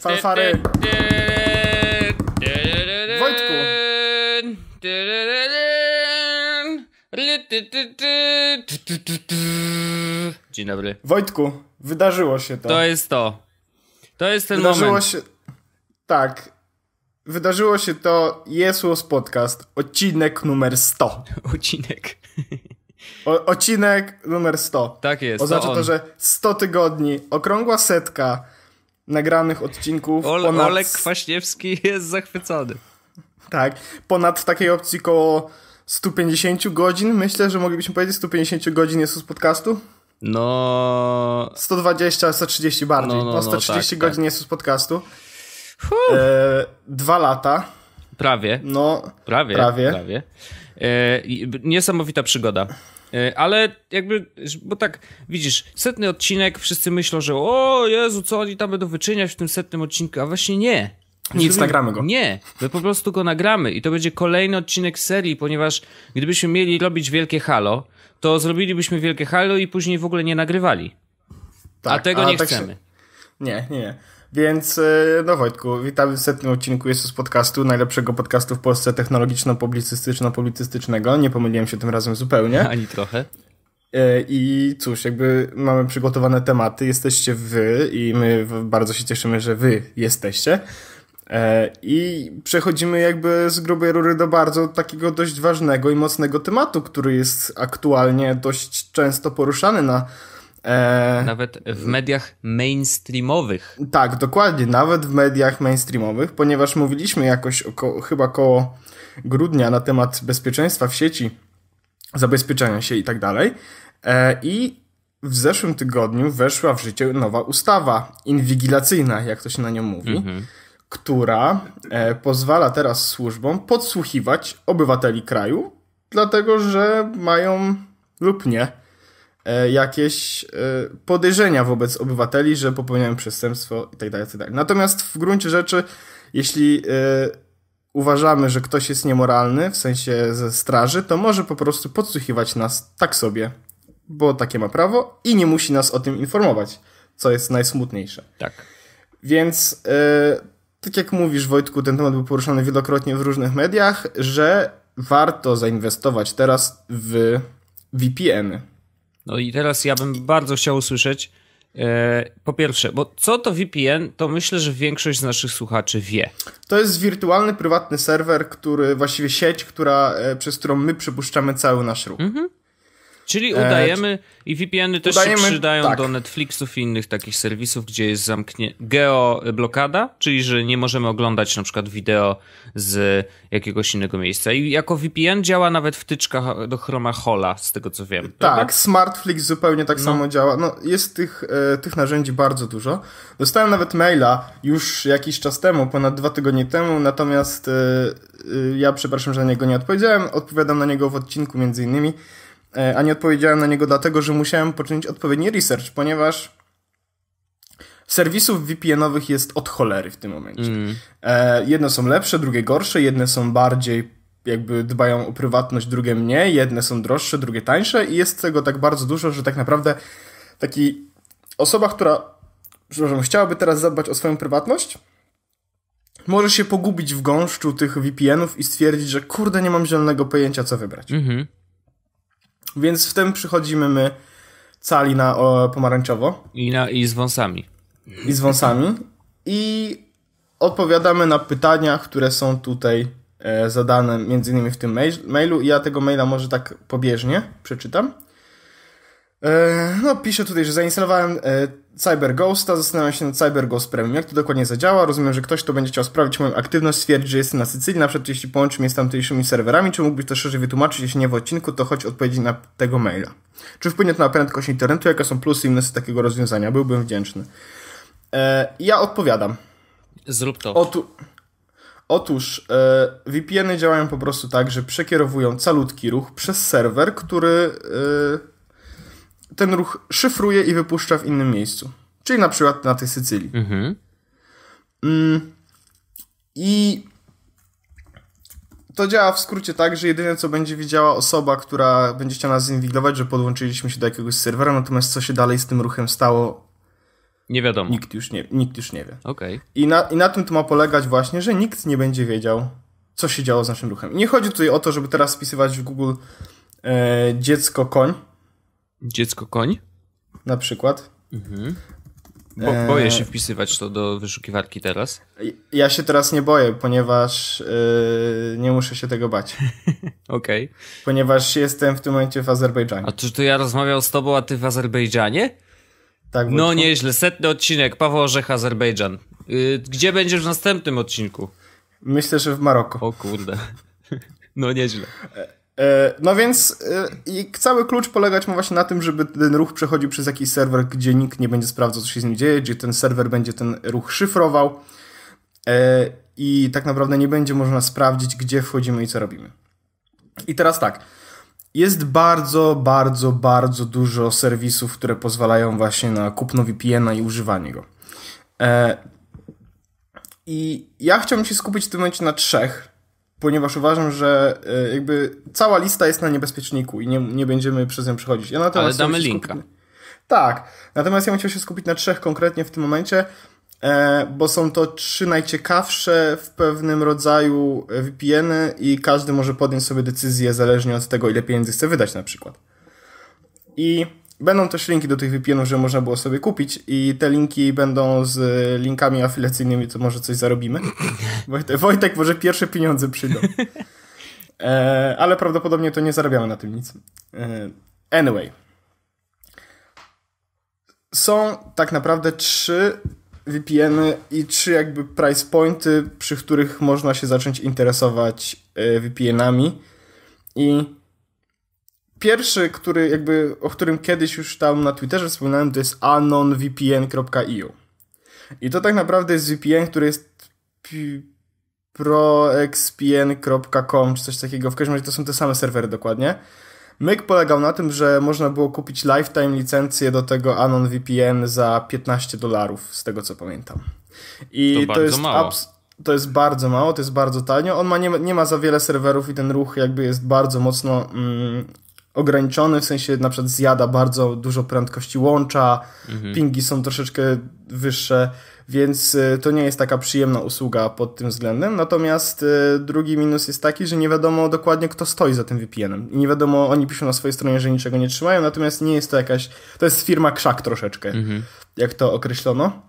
Fanfary. Wojtku. Dzień dobry. Wojtku, wydarzyło się to. To jest to. To jest ten wydarzyło moment. Się... Tak. Wydarzyło się to Jesłos Podcast, odcinek numer 100. Odcinek. O, odcinek numer 100. Tak jest. Oznacza to, to, że 100 tygodni, okrągła setka nagranych odcinków. Ole, ponad... Olek Kwaśniewski jest zachwycony. Tak, ponad w takiej opcji koło 150 godzin, myślę, że moglibyśmy powiedzieć 150 godzin jest z podcastu. No... 120, 130 bardziej. No, no, no 130 no, tak, godzin tak. jest z podcastu. E, dwa lata. Prawie. No, prawie. prawie. prawie. E, niesamowita przygoda. E, ale jakby, bo tak, widzisz, setny odcinek, wszyscy myślą, że o Jezu, co oni tam będą wyczyniać w tym setnym odcinku, a właśnie nie. Nic, nagramy go. Nie, my po prostu go nagramy i to będzie kolejny odcinek serii, ponieważ gdybyśmy mieli robić wielkie halo, to zrobilibyśmy wielkie halo i później w ogóle nie nagrywali. Tak, a tego a nie tak chcemy. Się... Nie, nie, nie. Więc e, no Wojtku, witamy w setnym odcinku jest z podcastu, najlepszego podcastu w Polsce technologiczno-publicystyczno-publicystycznego. Nie pomyliłem się tym razem zupełnie. Ani trochę. E, I cóż, jakby mamy przygotowane tematy, jesteście wy i my bardzo się cieszymy, że wy jesteście. E, I przechodzimy jakby z grubej rury do bardzo takiego dość ważnego i mocnego tematu, który jest aktualnie dość często poruszany na E... Nawet w mediach mainstreamowych. Tak, dokładnie, nawet w mediach mainstreamowych, ponieważ mówiliśmy jakoś chyba koło grudnia na temat bezpieczeństwa w sieci, zabezpieczenia się i tak dalej. E, I w zeszłym tygodniu weszła w życie nowa ustawa inwigilacyjna, jak to się na nią mówi, mhm. która e, pozwala teraz służbom podsłuchiwać obywateli kraju, dlatego że mają lub nie E, jakieś e, podejrzenia wobec obywateli, że popełniają przestępstwo itd. Tak itd. Tak Natomiast w gruncie rzeczy, jeśli e, uważamy, że ktoś jest niemoralny, w sensie ze straży, to może po prostu podsłuchiwać nas tak sobie, bo takie ma prawo i nie musi nas o tym informować, co jest najsmutniejsze. Tak. Więc tak jak mówisz, Wojtku, ten temat był poruszany wielokrotnie w różnych mediach, że warto zainwestować teraz w VPN. -y. No i teraz ja bym bardzo chciał usłyszeć, e, po pierwsze, bo co to VPN, to myślę, że większość z naszych słuchaczy wie. To jest wirtualny, prywatny serwer, który właściwie sieć, która, e, przez którą my przepuszczamy cały nasz ruch. Mhm. Czyli e, udajemy i VPN-y też udajemy, się przydają tak. do Netflixów i innych takich serwisów, gdzie jest zamknięta geoblokada, czyli że nie możemy oglądać na przykład wideo z jakiegoś innego miejsca. I jako VPN działa nawet wtyczka do Chroma Hola, z tego co wiem. Tak, prawda? Smartflix zupełnie tak no. samo działa. No, jest tych, e, tych narzędzi bardzo dużo. Dostałem nawet maila już jakiś czas temu, ponad dwa tygodnie temu, natomiast e, e ja przepraszam, że na niego nie odpowiedziałem. Odpowiadam na niego w odcinku między innymi. E, a nie odpowiedziałem na niego dlatego, że musiałem poczynić odpowiedni research, ponieważ serwisów VPN-owych jest od cholery w tym momencie. Mm. E, jedne są lepsze, drugie gorsze, jedne są bardziej jakby dbają o prywatność, drugie mniej, jedne są droższe, drugie tańsze i jest tego tak bardzo dużo, że tak naprawdę taki osoba, która przepraszam, chciałaby teraz zadbać o swoją prywatność, może się pogubić w gąszczu tych VPN-ów i stwierdzić, że kurde, nie mam zielonego pojęcia, co wybrać. Mhm. Więc w tym przychodzimy my cali na o, pomarańczowo. I, na, I z wąsami. I z wąsami. I odpowiadamy na pytania, które są tutaj e, zadane, między innymi w tym mail, mailu. Ja tego maila może tak pobieżnie przeczytam. E, no, piszę tutaj, że zainstalowałem e, a zastanawiam się nad CyberGhost Premium. Jak to dokładnie zadziała? Rozumiem, że ktoś, kto będzie chciał sprawdzić moją aktywność, stwierdzi, że jestem na Sycylii, na przykład jeśli połączy mnie z tamtejszymi serwerami. Czy mógłbyś to szerzej wytłumaczyć? Jeśli nie w odcinku, to choć odpowiedzi na tego maila. Czy wpłynie to na prędkość internetu? Jakie są plusy i minusy takiego rozwiązania? Byłbym wdzięczny. E, ja odpowiadam. Zrób to. Otu Otóż e, VPN-y działają po prostu tak, że przekierowują calutki ruch przez serwer, który... E, ten ruch szyfruje i wypuszcza w innym miejscu. Czyli na przykład na tej Sycylii. Mhm. Mm, I to działa w skrócie tak, że jedyne co będzie widziała osoba, która będzie chciała nas zinwigilować, że podłączyliśmy się do jakiegoś serwera, natomiast co się dalej z tym ruchem stało, nie wiadomo. Nikt już nie, nikt już nie wie. Okay. I, na, I na tym to ma polegać właśnie, że nikt nie będzie wiedział, co się działo z naszym ruchem. I nie chodzi tutaj o to, żeby teraz wpisywać w Google e, dziecko koń, Dziecko koń? Na przykład. Mhm. Bo, eee. boję się wpisywać to do wyszukiwarki teraz. Ja się teraz nie boję, ponieważ yy, nie muszę się tego bać. Okej. Okay. Ponieważ jestem w tym momencie w Azerbejdżanie. A czy to ja rozmawiał z tobą, a ty w Azerbejdżanie? Tak. No to... nieźle, setny odcinek, Paweł Orzech, Azerbejdżan. Yy, gdzie będziesz w następnym odcinku? Myślę, że w Maroku. O kurde. No nieźle. E, E, no więc e, i cały klucz polegać ma właśnie na tym, żeby ten ruch przechodził przez jakiś serwer, gdzie nikt nie będzie sprawdzał, co się z nim dzieje, gdzie ten serwer będzie ten ruch szyfrował e, i tak naprawdę nie będzie można sprawdzić, gdzie wchodzimy i co robimy. I teraz tak. Jest bardzo, bardzo, bardzo dużo serwisów, które pozwalają właśnie na kupno VPN-a i używanie go. I ja chciałbym się skupić w tym momencie na trzech, ponieważ uważam, że e, jakby cała lista jest na niebezpieczniku i nie, nie będziemy przez nią przechodzić. Ja Ale damy linka. Skupić... Tak, natomiast ja bym chciał się skupić na trzech konkretnie w tym momencie, e, bo są to trzy najciekawsze w pewnym rodzaju e, VPN-y i każdy może podjąć sobie decyzję zależnie od tego, ile pieniędzy chce wydać na przykład. I Będą też linki do tych VPN-ów, że można było sobie kupić i te linki będą z linkami afiliacyjnymi, to może coś zarobimy. Wojtek, Wojtek może pierwsze pieniądze przyjdą. E, ale prawdopodobnie to nie zarabiamy na tym nic. E, anyway. Są tak naprawdę trzy VPN-y i trzy jakby price pointy, przy których można się zacząć interesować e, VPN-ami i Pierwszy, który jakby, o którym kiedyś już tam na Twitterze wspominałem, to jest anonvpn.eu. I to tak naprawdę jest VPN, który jest proxpn.com czy coś takiego. W każdym razie to są te same serwery dokładnie. Myk polegał na tym, że można było kupić lifetime licencję do tego Anon VPN za 15 dolarów, z tego co pamiętam. I to, to jest mało. To jest bardzo mało, to jest bardzo tanio. On ma, nie, nie ma za wiele serwerów i ten ruch jakby jest bardzo mocno mm, ograniczony, w sensie na przykład zjada bardzo dużo prędkości łącza, mhm. pingi są troszeczkę wyższe, więc y, to nie jest taka przyjemna usługa pod tym względem. Natomiast y, drugi minus jest taki, że nie wiadomo dokładnie kto stoi za tym VPN-em. I nie wiadomo, oni piszą na swojej stronie, że niczego nie trzymają, natomiast nie jest to jakaś, to jest firma krzak troszeczkę, mhm. jak to określono.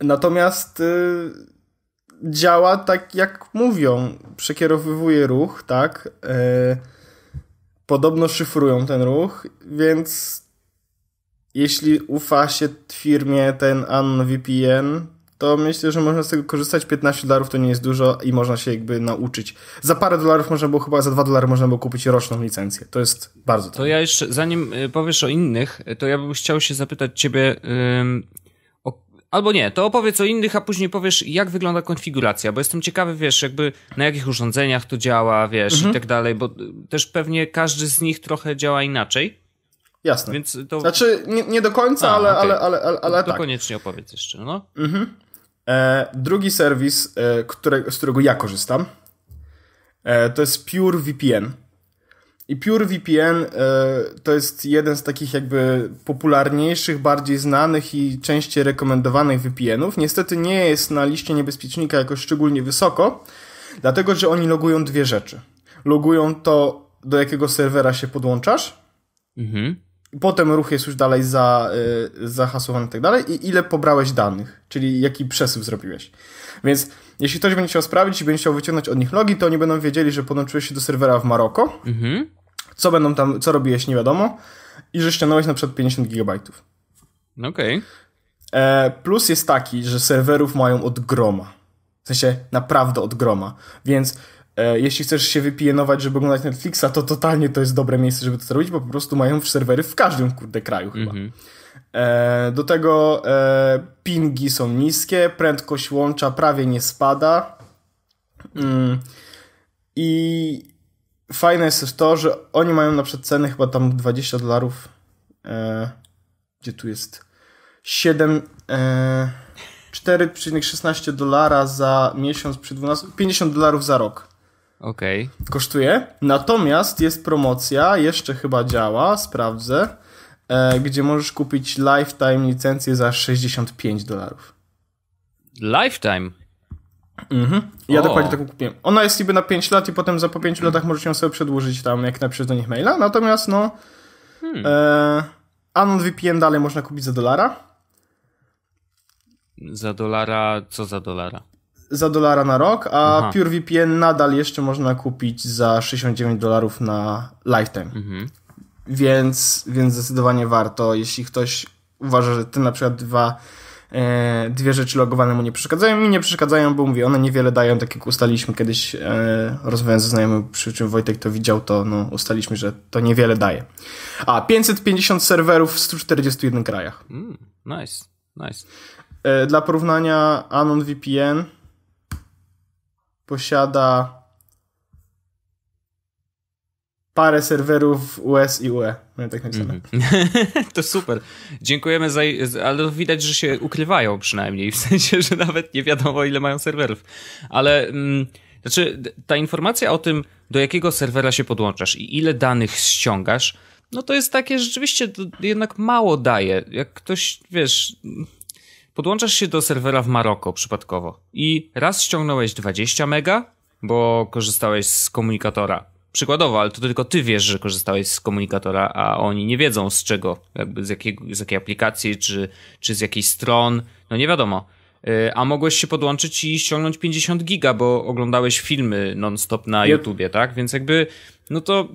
Natomiast y, działa tak jak mówią, przekierowywuje ruch, tak? podobno szyfrują ten ruch, więc jeśli ufa się firmie ten Anno VPN, to myślę, że można z tego korzystać. 15 dolarów to nie jest dużo i można się jakby nauczyć. Za parę dolarów można było, chyba za 2 dolary można było kupić roczną licencję. To jest bardzo To ja jeszcze, zanim y, powiesz o innych, to ja bym chciał się zapytać ciebie, Albo nie, to opowiedz o innych, a później powiesz, jak wygląda konfiguracja, bo jestem ciekawy, wiesz, jakby na jakich urządzeniach to działa, wiesz, mhm. i tak dalej, bo też pewnie każdy z nich trochę działa inaczej. Jasne. Więc to... Znaczy, nie, nie do końca, a, ale, okay. ale, ale, ale, ale to, to tak. koniecznie opowiedz jeszcze, no. Mhm. E, drugi serwis, e, które, z którego ja korzystam, e, to jest Pure VPN. I pure VPN e, to jest jeden z takich jakby popularniejszych, bardziej znanych i częściej rekomendowanych VPNów. Niestety nie jest na liście niebezpiecznika jakoś szczególnie wysoko, dlatego że oni logują dwie rzeczy. Logują to, do jakiego serwera się podłączasz, mhm. Potem ruch jest już dalej za, y, zahasowany i tak dalej. I ile pobrałeś danych, czyli jaki przesył zrobiłeś. Więc jeśli ktoś będzie chciał sprawdzić i będzie chciał wyciągnąć od nich logi, to oni będą wiedzieli, że podłączyłeś się do serwera w Maroko. Mhm. Co będą tam, co robiłeś, nie wiadomo. I że ściągnąłeś na przykład 50 gigabajtów. No okej. Okay. E, plus jest taki, że serwerów mają od groma. W sensie naprawdę od groma. Więc E, jeśli chcesz się wypienować, żeby oglądać Netflixa, to totalnie to jest dobre miejsce, żeby to zrobić, bo po prostu mają serwery w każdym kurde kraju chyba. Mm -hmm. e, do tego e, pingi są niskie, prędkość łącza prawie nie spada. Mm. I fajne jest to, że oni mają na przykład chyba tam 20 dolarów. E, gdzie tu jest? 7. 4,16 e, dolara za miesiąc przy 12, 50 dolarów za rok. Okej. Okay. Kosztuje. Natomiast jest promocja, jeszcze chyba działa, sprawdzę, e, gdzie możesz kupić lifetime licencję za 65 dolarów. Lifetime? Mhm. Ja o. dokładnie taką kupiłem. Ona jest niby na 5 lat i potem za po 5 latach możesz ją sobie przedłużyć tam, jak napiszesz do nich maila. Natomiast no... Hmm. E, Anon VPN dalej można kupić za dolara. Za dolara? Co za dolara? za dolara na rok, a Aha. PureVPN nadal jeszcze można kupić za 69 dolarów na lifetime. Mhm. Więc, więc zdecydowanie warto, jeśli ktoś uważa, że te na przykład dwa, e, dwie rzeczy logowane mu nie przeszkadzają. Mi nie przeszkadzają, bo mówię, one niewiele dają, tak jak ustaliliśmy kiedyś, e, rozmawiając ze znajomym, przy czym Wojtek to widział, to no, ustaliliśmy, że to niewiele daje. A, 550 serwerów w 141 krajach. Mm, nice, nice. E, dla porównania Anon VPN posiada parę serwerów US i UE. tak Mm -hmm. to super. Dziękujemy za... Ale widać, że się ukrywają przynajmniej. W sensie, że nawet nie wiadomo, ile mają serwerów. Ale... Mm, znaczy, ta informacja o tym, do jakiego serwera się podłączasz i ile danych ściągasz, no to jest takie rzeczywiście, to jednak mało daje. Jak ktoś, wiesz, podłączasz się do serwera w Maroko przypadkowo i raz ściągnąłeś 20 mega, bo korzystałeś z komunikatora. Przykładowo, ale to tylko ty wiesz, że korzystałeś z komunikatora, a oni nie wiedzą z czego, jakby z, jakiego, z jakiej aplikacji, czy, czy z jakiej stron, no nie wiadomo. Y, a mogłeś się podłączyć i ściągnąć 50 giga, bo oglądałeś filmy non-stop na yep. YouTubie, tak? Więc jakby, no to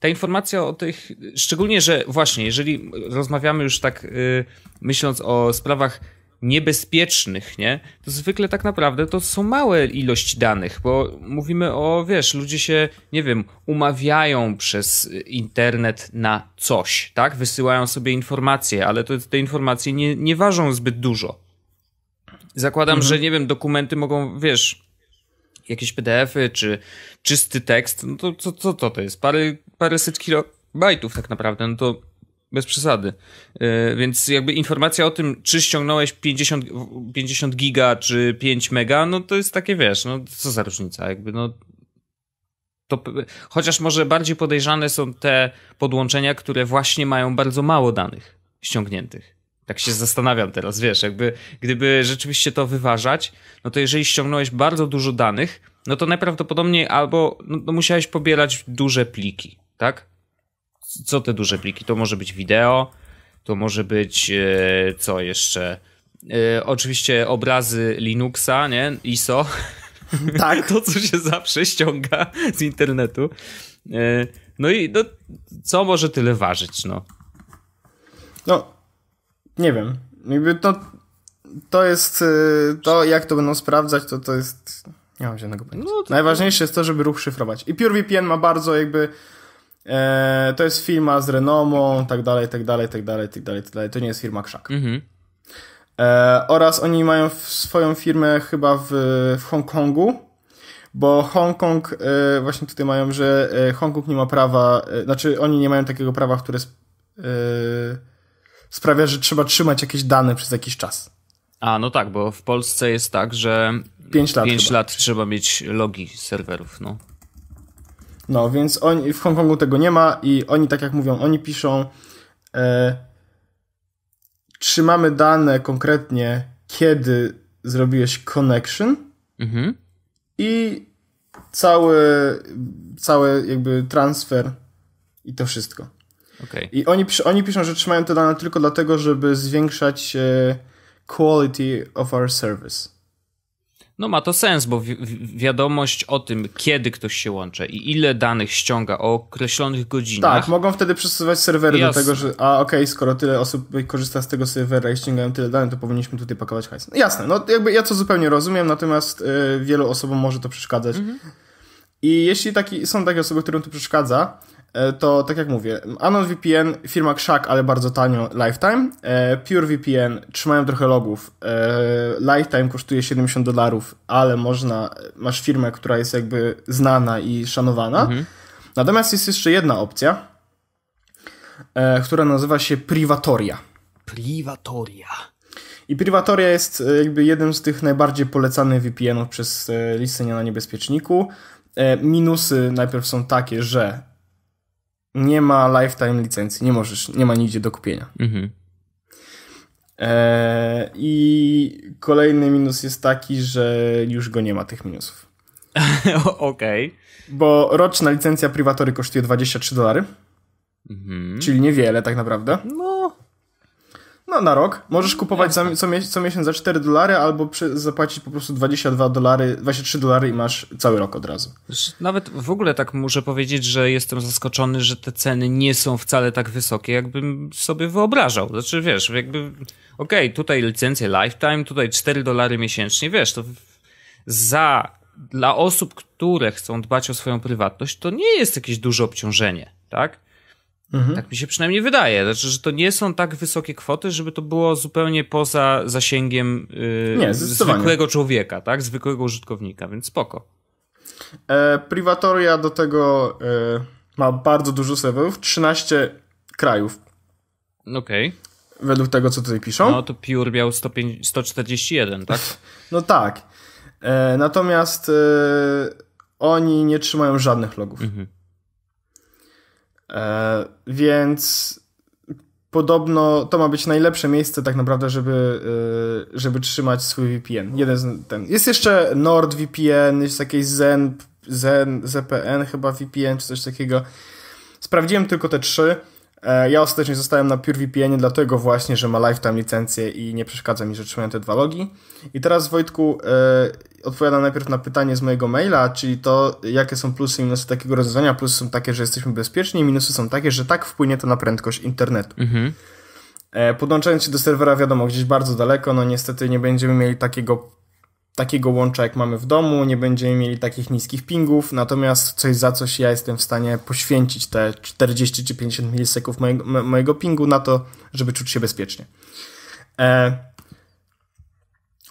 ta informacja o tych, szczególnie, że właśnie, jeżeli rozmawiamy już tak, yy, myśląc o sprawach niebezpiecznych, nie? To zwykle tak naprawdę to są małe ilości danych, bo mówimy o, wiesz, ludzie się, nie wiem, umawiają przez internet na coś, tak? Wysyłają sobie informacje, ale to, te informacje nie, nie ważą zbyt dużo. Zakładam, mhm. że, nie wiem, dokumenty mogą, wiesz, jakieś PDFy czy czysty tekst, no to co to, to, to jest? Parę, paręset kilobajtów tak naprawdę, no to bez przesady. E, więc jakby informacja o tym, czy ściągnąłeś 50, 50 giga, czy 5 mega, no to jest takie, wiesz, no co za różnica, jakby no... To, chociaż może bardziej podejrzane są te podłączenia, które właśnie mają bardzo mało danych ściągniętych. Tak się zastanawiam teraz, wiesz, jakby gdyby rzeczywiście to wyważać, no to jeżeli ściągnąłeś bardzo dużo danych, no to najprawdopodobniej albo no, no musiałeś pobierać duże pliki, tak? co te duże pliki? To może być wideo, to może być e, co jeszcze? E, oczywiście obrazy Linuxa, nie? ISO. Tak. to, co się zawsze ściąga z internetu. E, no i no, co może tyle ważyć, no? No, nie wiem. Jakby to, to jest, to jak to będą sprawdzać, to to jest, nie mam żadnego pojęcia. No, to... Najważniejsze jest to, żeby ruch szyfrować. I PureVPN ma bardzo jakby E, to jest firma z renomą, tak dalej, tak dalej, tak dalej, tak dalej, tak dalej. To nie jest firma Krzak. Mhm. E, oraz oni mają swoją firmę chyba w, w Hongkongu, bo Hongkong, e, właśnie tutaj mają, że e, Hongkong nie ma prawa, e, znaczy oni nie mają takiego prawa, które sp e, sprawia, że trzeba trzymać jakieś dane przez jakiś czas. A, no tak, bo w Polsce jest tak, że 5 lat, 5 lat trzeba mieć logi serwerów, no. No, więc oni, w Hongkongu tego nie ma i oni, tak jak mówią, oni piszą e, trzymamy dane konkretnie, kiedy zrobiłeś connection mhm. i cały, cały jakby transfer i to wszystko. Okay. I oni, oni piszą, że trzymają te dane tylko dlatego, żeby zwiększać e, quality of our service no ma to sens, bo wi wiadomość o tym, kiedy ktoś się łączy i ile danych ściąga o określonych godzinach. Tak, mogą wtedy przesuwać serwery do tego, że a okej, okay, skoro tyle osób korzysta z tego serwera i ściągają tyle danych, to powinniśmy tutaj pakować hajs. No, jasne, no jakby ja to zupełnie rozumiem, natomiast y, wielu osobom może to przeszkadzać. Mhm. I jeśli taki, są takie osoby, którym to przeszkadza, E, to tak jak mówię, Anon VPN, firma Krzak, ale bardzo tanio, Lifetime. E, Pure VPN, trzymają trochę logów. E, Lifetime kosztuje 70 dolarów, ale można, masz firmę, która jest jakby znana i szanowana. Mhm. Natomiast jest jeszcze jedna opcja, która nazywa się Privatoria. Privatoria. I Privatoria jest jakby jednym z tych najbardziej polecanych VPN-ów przez listę na niebezpieczniku. Minusy najpierw są takie, że nie ma lifetime licencji, nie możesz, nie ma nigdzie do kupienia. Mhm. Eee, I kolejny minus jest taki, że już go nie ma tych minusów. Okej. Okay. Bo roczna licencja prywatory kosztuje 23 dolary. Mhm. Czyli niewiele tak naprawdę. No no, na rok. Możesz kupować za, co, mie co miesiąc za 4 dolary, albo przy, zapłacić po prostu 22 dolary, 23 dolary i masz cały rok od razu. Nawet w ogóle tak muszę powiedzieć, że jestem zaskoczony, że te ceny nie są wcale tak wysokie, jakbym sobie wyobrażał. Znaczy, wiesz, jakby, okej, okay, tutaj licencje lifetime, tutaj 4 dolary miesięcznie, wiesz, to za, dla osób, które chcą dbać o swoją prywatność, to nie jest jakieś duże obciążenie, tak? Mhm. Tak mi się przynajmniej wydaje. Znaczy, że to nie są tak wysokie kwoty, żeby to było zupełnie poza zasięgiem yy, nie, zwykłego człowieka, tak? Zwykłego użytkownika, więc spoko. E, privatoria do tego e, ma bardzo dużo serwerów, 13 krajów. Okej. Okay. Według tego, co tutaj piszą. No to Piór miał 105, 141, tak? no tak. E, natomiast e, oni nie trzymają żadnych logów. Mhm. E, więc podobno to ma być najlepsze miejsce tak naprawdę, żeby, e, żeby trzymać swój VPN. Jeden z, ten. Jest jeszcze NordVPN, jest jakieś Zen, Zen, ZPN chyba VPN czy coś takiego. Sprawdziłem tylko te trzy. E, ja ostatecznie zostałem na PureVPN dlatego właśnie, że ma lifetime licencję i nie przeszkadza mi, że trzymają te dwa logi. I teraz Wojtku e, odpowiadam najpierw na pytanie z mojego maila, czyli to jakie są plusy i minusy takiego rozwiązania. Plusy są takie, że jesteśmy bezpieczni, minusy są takie, że tak wpłynie to na prędkość internetu. Mhm. E, podłączając się do serwera, wiadomo, gdzieś bardzo daleko, no niestety nie będziemy mieli takiego takiego łącza, jak mamy w domu, nie będziemy mieli takich niskich pingów, natomiast coś za coś ja jestem w stanie poświęcić te 40 czy 50 milisekund mojego, mojego pingu na to, żeby czuć się bezpiecznie. E...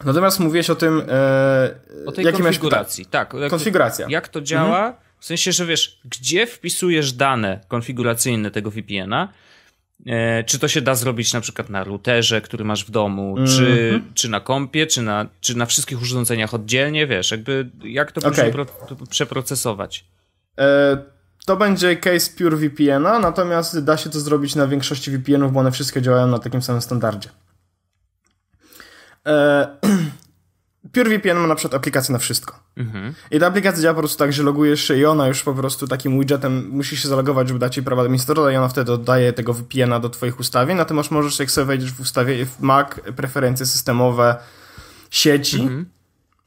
Natomiast mówiłeś o tym, e... o tej jakie konfiguracji. Masz... Tak, konfiguracja. jak to działa? Mhm. W sensie, że wiesz, gdzie wpisujesz dane konfiguracyjne tego VPN-a, E, czy to się da zrobić na przykład na routerze, który masz w domu, mm -hmm. czy, mhm. czy na kompie, czy na, czy na wszystkich urządzeniach oddzielnie, wiesz, jakby jak to okay. przeprocesować? E, to będzie case pure VPN-a, natomiast da się to zrobić na większości VPN-ów, bo one wszystkie działają na takim samym standardzie. E, PureVPN ma na przykład aplikację na wszystko. Mhm. I ta aplikacja działa po prostu tak, że logujesz się i ona już po prostu takim widgetem musi się zalogować, żeby dać jej prawa administratora i ona wtedy oddaje tego VPN-a do twoich ustawień, natomiast możesz, jak sobie wejdziesz w ustawie w Mac, preferencje systemowe sieci mhm.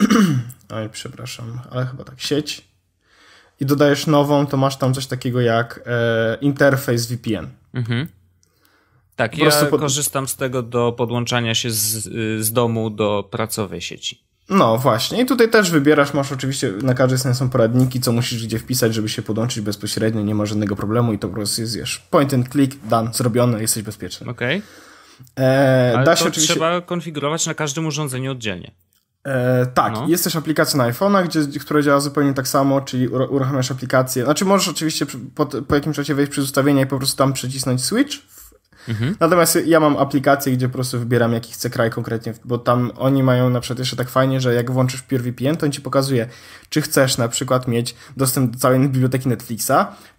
oj, przepraszam, ale chyba tak, sieć i dodajesz nową, to masz tam coś takiego jak e, interfejs VPN. Mhm. Tak, po ja pod... korzystam z tego do podłączania się z, z domu do pracowej sieci. No właśnie, i tutaj też wybierasz, masz oczywiście, na każdej stronie są poradniki, co musisz gdzie wpisać, żeby się podłączyć bezpośrednio, nie ma żadnego problemu i to po prostu zjesz. Point and click, done, zrobione, jesteś bezpieczny. Okej. Okay. E, to się oczywiście... trzeba konfigurować na każdym urządzeniu oddzielnie. E, tak, no. jest też aplikacja na iPhone'ach, gdzie, która działa zupełnie tak samo, czyli uruchamiasz aplikację. Znaczy możesz oczywiście po, po jakimś czasie wejść przez ustawienia i po prostu tam przycisnąć switch Mhm. Natomiast ja mam aplikację, gdzie po prostu wybieram, jaki chcę kraj konkretnie, bo tam oni mają na przykład jeszcze tak fajnie, że jak włączysz VPN, to on ci pokazuje, czy chcesz na przykład mieć dostęp do całej biblioteki Netflixa,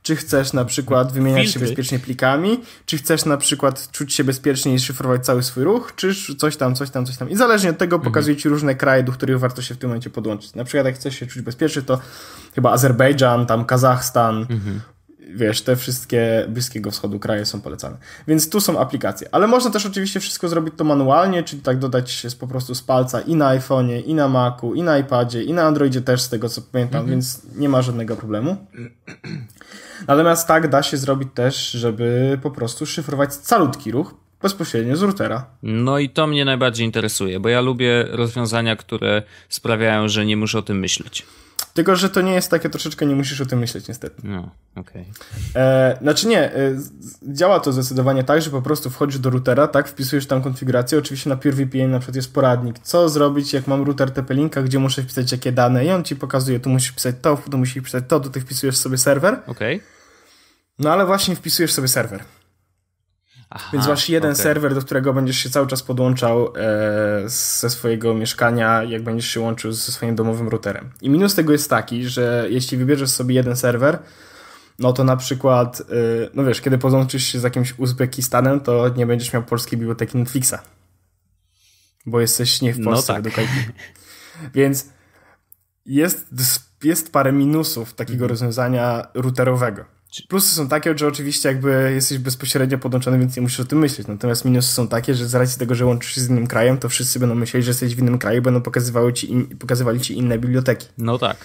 czy chcesz na przykład wymieniać Filtry. się bezpiecznie plikami, czy chcesz na przykład czuć się bezpiecznie i szyfrować cały swój ruch, czy coś tam, coś tam, coś tam. I zależnie od tego mhm. pokazuje ci różne kraje, do których warto się w tym momencie podłączyć. Na przykład jak chcesz się czuć bezpiecznie, to chyba Azerbejdżan, tam Kazachstan, mhm wiesz, te wszystkie Bliskiego Wschodu kraje są polecane. Więc tu są aplikacje. Ale można też oczywiście wszystko zrobić to manualnie, czyli tak dodać po prostu z palca i na iPhone'ie, i na Macu, i na iPadzie, i na Androidzie też z tego co pamiętam, mhm. więc nie ma żadnego problemu. Natomiast tak da się zrobić też, żeby po prostu szyfrować calutki ruch bezpośrednio z routera. No i to mnie najbardziej interesuje, bo ja lubię rozwiązania, które sprawiają, że nie muszę o tym myśleć. Tylko, że to nie jest takie troszeczkę, nie musisz o tym myśleć niestety. No, okej. Okay. E, znaczy nie, e, działa to zdecydowanie tak, że po prostu wchodzisz do routera, tak, wpisujesz tam konfigurację, oczywiście na PureVPN na przykład jest poradnik, co zrobić, jak mam router TP-Linka, gdzie muszę wpisać jakie dane i on ci pokazuje, tu musisz pisać to, tu musisz pisać to, tu ty wpisujesz sobie serwer. Okej. Okay. No ale właśnie wpisujesz sobie serwer. Aha, Więc masz jeden okay. serwer, do którego będziesz się cały czas podłączał e, ze swojego mieszkania, jak będziesz się łączył ze swoim domowym routerem. I minus tego jest taki, że jeśli wybierzesz sobie jeden serwer, no to na przykład, e, no wiesz, kiedy podłączysz się z jakimś Uzbekistanem, to nie będziesz miał polskiej biblioteki Netflixa, bo jesteś nie w no Polsce no tak. Więc jest, jest parę minusów takiego mm. rozwiązania routerowego. Plusy są takie, że oczywiście jakby jesteś bezpośrednio podłączony, więc nie musisz o tym myśleć. Natomiast minusy są takie, że z racji tego, że łączysz się z innym krajem, to wszyscy będą myśleli, że jesteś w innym kraju, będą pokazywały ci in, pokazywali ci inne biblioteki. No tak.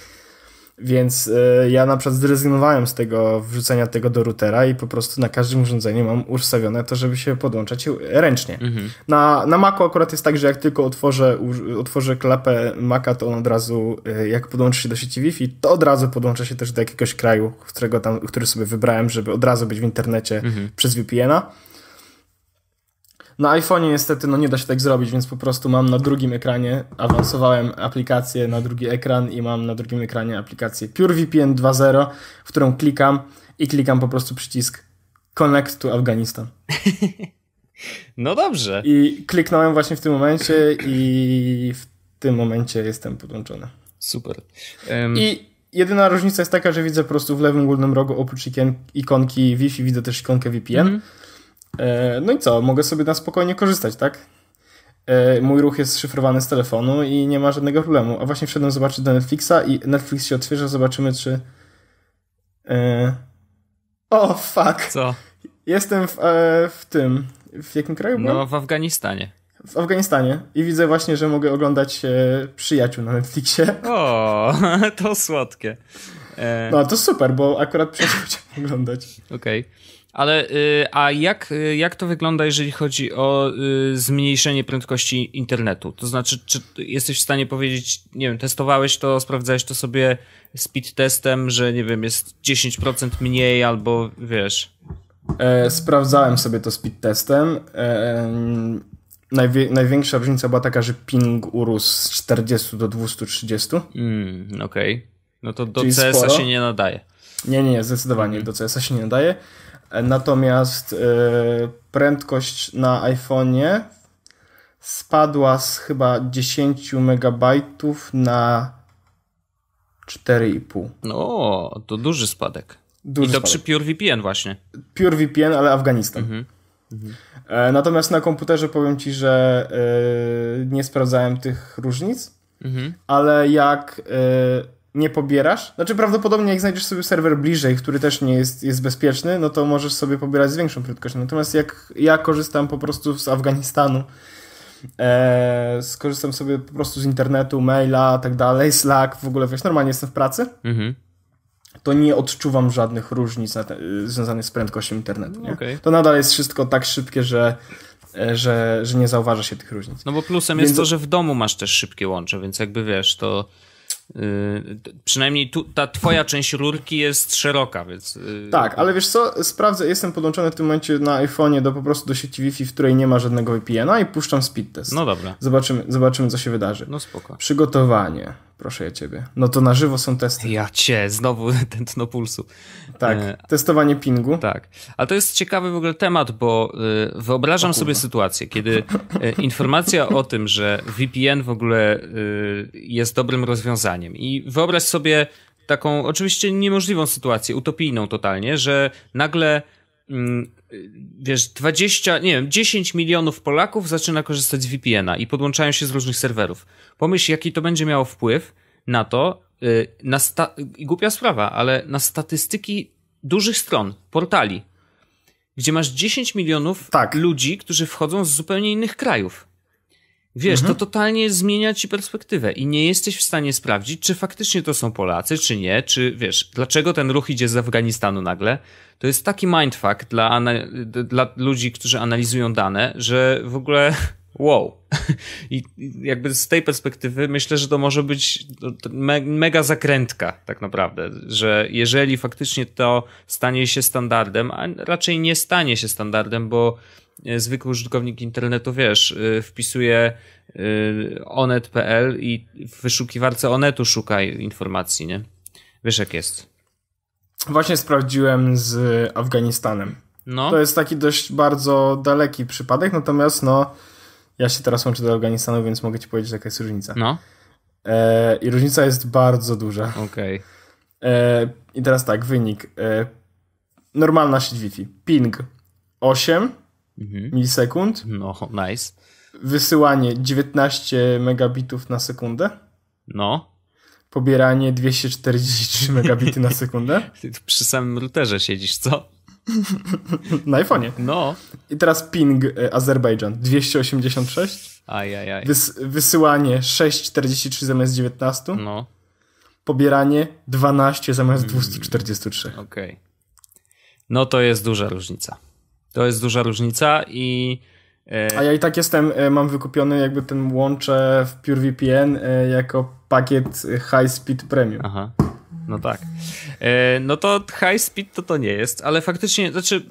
Więc e, ja na przykład zrezygnowałem z tego wrzucenia tego do routera i po prostu na każdym urządzeniu mam ustawione to, żeby się podłączać ręcznie. Mhm. Na, na Macu akurat jest tak, że jak tylko otworzę, otworzę klapę Maca, to on od razu, e, jak podłączy się do sieci Wi-Fi, to od razu podłącza się też do jakiegoś kraju, którego tam, który sobie wybrałem, żeby od razu być w internecie mhm. przez VPN-a. Na iPhone'ie niestety no, nie da się tak zrobić, więc po prostu mam na drugim ekranie, awansowałem aplikację na drugi ekran i mam na drugim ekranie aplikację PureVPN 2.0, w którą klikam i klikam po prostu przycisk Connect to Afghanistan. No dobrze. I kliknąłem właśnie w tym momencie i w tym momencie jestem podłączony. Super. Um... I jedyna różnica jest taka, że widzę po prostu w lewym górnym rogu oprócz ikonki Wi-Fi widzę też ikonkę VPN. Mm -hmm. E, no i co, mogę sobie na spokojnie korzystać, tak? E, mój ruch jest szyfrowany z telefonu i nie ma żadnego problemu. A właśnie wszedłem zobaczyć do Netflixa i Netflix się otwiera, zobaczymy czy... E, o, oh, fuck! Co? Jestem w, w tym... W jakim kraju? No, w Afganistanie w Afganistanie i widzę właśnie, że mogę oglądać przyjaciół na Netflixie. O, to słodkie. E... No, to super, bo akurat przyjaciół chciałem oglądać. Okej. Okay. Ale y, a jak, y, jak to wygląda, jeżeli chodzi o y, zmniejszenie prędkości internetu? To znaczy, czy jesteś w stanie powiedzieć, nie wiem, testowałeś to, sprawdzałeś to sobie speed testem, że nie wiem, jest 10% mniej albo wiesz? E, sprawdzałem sobie to speed testem. E, najwie, największa różnica była taka, że ping urósł z 40 do 230. Mm, Okej. Okay. No to do CSA cs się nie nadaje. Nie, nie, zdecydowanie mm. do cs się nie nadaje. Natomiast e, prędkość na iPhone'ie spadła z chyba 10 MB na 4,5. No, to duży spadek. Duży I to spadek. przy VPN właśnie. VPN, ale Afganistan. Mhm. Mhm. E, natomiast na komputerze powiem Ci, że e, nie sprawdzałem tych różnic, mhm. ale jak nie pobierasz. Znaczy prawdopodobnie jak znajdziesz sobie serwer bliżej, który też nie jest, jest bezpieczny, no to możesz sobie pobierać z większą prędkością. Natomiast jak ja korzystam po prostu z Afganistanu, e, skorzystam sobie po prostu z internetu, maila, tak dalej, Slack, w ogóle wiesz, normalnie jestem w pracy, mhm. to nie odczuwam żadnych różnic te, związanych z prędkością internetu. Okay. To nadal jest wszystko tak szybkie, że e, że, że nie zauważa się tych różnic. No bo plusem więc... jest to, że w domu masz też szybkie łącze, więc jakby wiesz, to Y, przynajmniej tu, ta twoja część rurki jest szeroka, więc. Y, tak, ale wiesz co? Sprawdzę, jestem podłączony w tym momencie na iPhone'ie do po prostu do sieci Wi-Fi, w której nie ma żadnego VPN-a i puszczam speed test. No dobra. Zobaczymy, zobaczymy co się wydarzy. No spoko. Przygotowanie. Proszę ja ciebie. No to na żywo są testy. Ja cię, znowu tętno pulsu. Tak, e... testowanie pingu. Tak. A to jest ciekawy w ogóle temat, bo e, wyobrażam sobie sytuację, kiedy e, informacja o tym, że VPN w ogóle e, jest dobrym rozwiązaniem i wyobraź sobie taką oczywiście niemożliwą sytuację, utopijną totalnie, że nagle mm, wiesz, 20, nie wiem, 10 milionów Polaków zaczyna korzystać z VPN-a i podłączają się z różnych serwerów. Pomyśl, jaki to będzie miało wpływ na to, y, na sta- głupia sprawa, ale na statystyki dużych stron, portali, gdzie masz 10 milionów tak. ludzi, którzy wchodzą z zupełnie innych krajów. Wiesz, mhm. to totalnie zmienia ci perspektywę i nie jesteś w stanie sprawdzić, czy faktycznie to są Polacy, czy nie, czy wiesz, dlaczego ten ruch idzie z Afganistanu nagle. To jest taki mindfuck dla, dla ludzi, którzy analizują dane, że w ogóle wow. I jakby z tej perspektywy myślę, że to może być me mega zakrętka, tak naprawdę, że jeżeli faktycznie to stanie się standardem, a raczej nie stanie się standardem, bo E, zwykły użytkownik internetu, wiesz, e, wpisuje e, onet.pl i w wyszukiwarce onetu szukaj informacji, nie? Wiesz jak jest. Właśnie sprawdziłem z Afganistanem. No. To jest taki dość bardzo daleki przypadek, natomiast no, ja się teraz łączę do Afganistanu, więc mogę ci powiedzieć, jaka jest różnica. No. E, I różnica jest bardzo duża. Okej. Okay. I teraz tak, wynik. E, normalna sieć Wi-Fi. Ping 8, mhm. milisekund. No, nice. Wysyłanie 19 megabitów na sekundę. No. Pobieranie 243 megabity na sekundę. Ty przy samym routerze siedzisz, co? na iPhone'ie. No. I teraz ping e, Azerbejdżan 286. Ajajaj. Wys wysyłanie 643 zamiast 19. No. Pobieranie 12 zamiast 243. Mm. Okej. Okay. No to jest duża różnica. To jest duża różnica i. E, A ja i tak jestem, e, mam wykupiony jakby ten łącze w PureVPN e, jako pakiet High Speed Premium. Aha. No tak. No to High Speed to to nie jest, ale faktycznie, znaczy,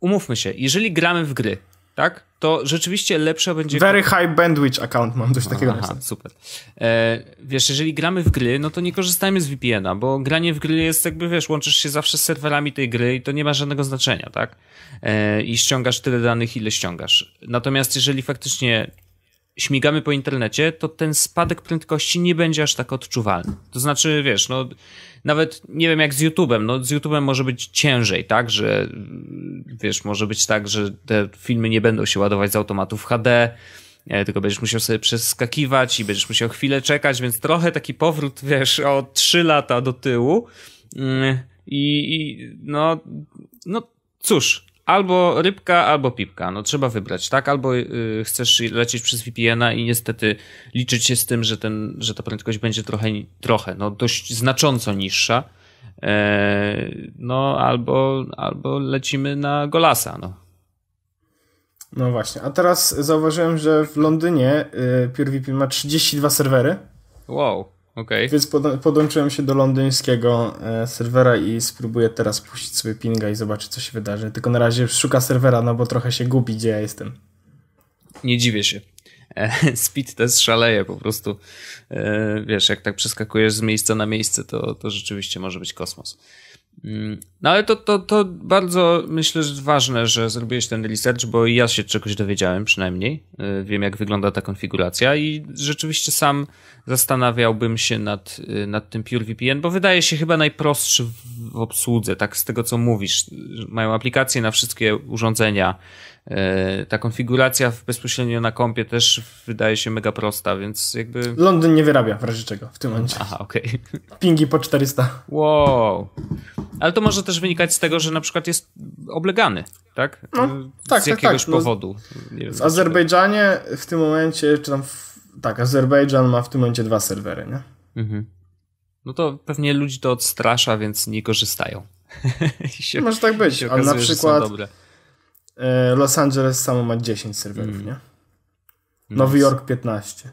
umówmy się, jeżeli gramy w gry, tak? To rzeczywiście lepsza będzie. Very high bandwidth account, mam coś takiego. Aha, super. E, wiesz, jeżeli gramy w gry, no to nie korzystajmy z VPN-a, bo granie w gry jest jakby, wiesz, łączysz się zawsze z serwerami tej gry i to nie ma żadnego znaczenia, tak? E, I ściągasz tyle danych, ile ściągasz. Natomiast jeżeli faktycznie śmigamy po internecie, to ten spadek prędkości nie będzie aż tak odczuwalny. To znaczy, wiesz, no nawet nie wiem jak z YouTube'em, no z YouTube'em może być ciężej, tak, że wiesz, może być tak, że te filmy nie będą się ładować z automatów HD, e, tylko będziesz musiał sobie przeskakiwać i będziesz musiał chwilę czekać, więc trochę taki powrót, wiesz, o 3 lata do tyłu mm, i, i no, no cóż, albo rybka, albo pipka. No trzeba wybrać, tak? Albo yy, chcesz lecieć przez VPN-a i niestety liczyć się z tym, że, ten, że ta prędkość będzie trochę, trochę no dość znacząco niższa. E, no albo, albo lecimy na golasa, no. No właśnie, a teraz zauważyłem, że w Londynie yy, PureVPN ma 32 serwery. Wow. Okay. Więc pod, podłączyłem się do londyńskiego e, serwera i spróbuję teraz puścić sobie pinga i zobaczyć, co się wydarzy. Tylko na razie szuka serwera, no bo trochę się gubi, gdzie ja jestem. Nie dziwię się. E, speed test szaleje po prostu. E, wiesz, jak tak przeskakujesz z miejsca na miejsce, to, to rzeczywiście może być kosmos. Mm, no ale to, to, to bardzo myślę, że ważne, że zrobiłeś ten research, bo ja się czegoś dowiedziałem przynajmniej. Y, wiem, jak wygląda ta konfiguracja i rzeczywiście sam zastanawiałbym się nad, y, nad tym PureVPN, bo wydaje się chyba najprostszy w obsłudze, tak z tego co mówisz. Mają aplikację na wszystkie urządzenia. Y, ta konfiguracja bezpośrednio na kompie też wydaje się mega prosta, więc jakby. Londyn nie wyrabia w razie czego w tym momencie. Aha, okej. Okay. Pingi po 400. Wow. Ale to może też wynikać z tego, że na przykład jest oblegany, tak? No, tak z tak, tak. jakiegoś tak, powodu. w Azerbejdżanie w tym momencie, czy tam. W, tak, Azerbejdżan ma w tym momencie dwa serwery, nie? Mhm. No to pewnie ludzi to odstrasza, więc nie korzystają. się, Może tak być, ale na przykład e, Los Angeles samo ma 10 serwerów, mm. nie? Nowy Jork 15.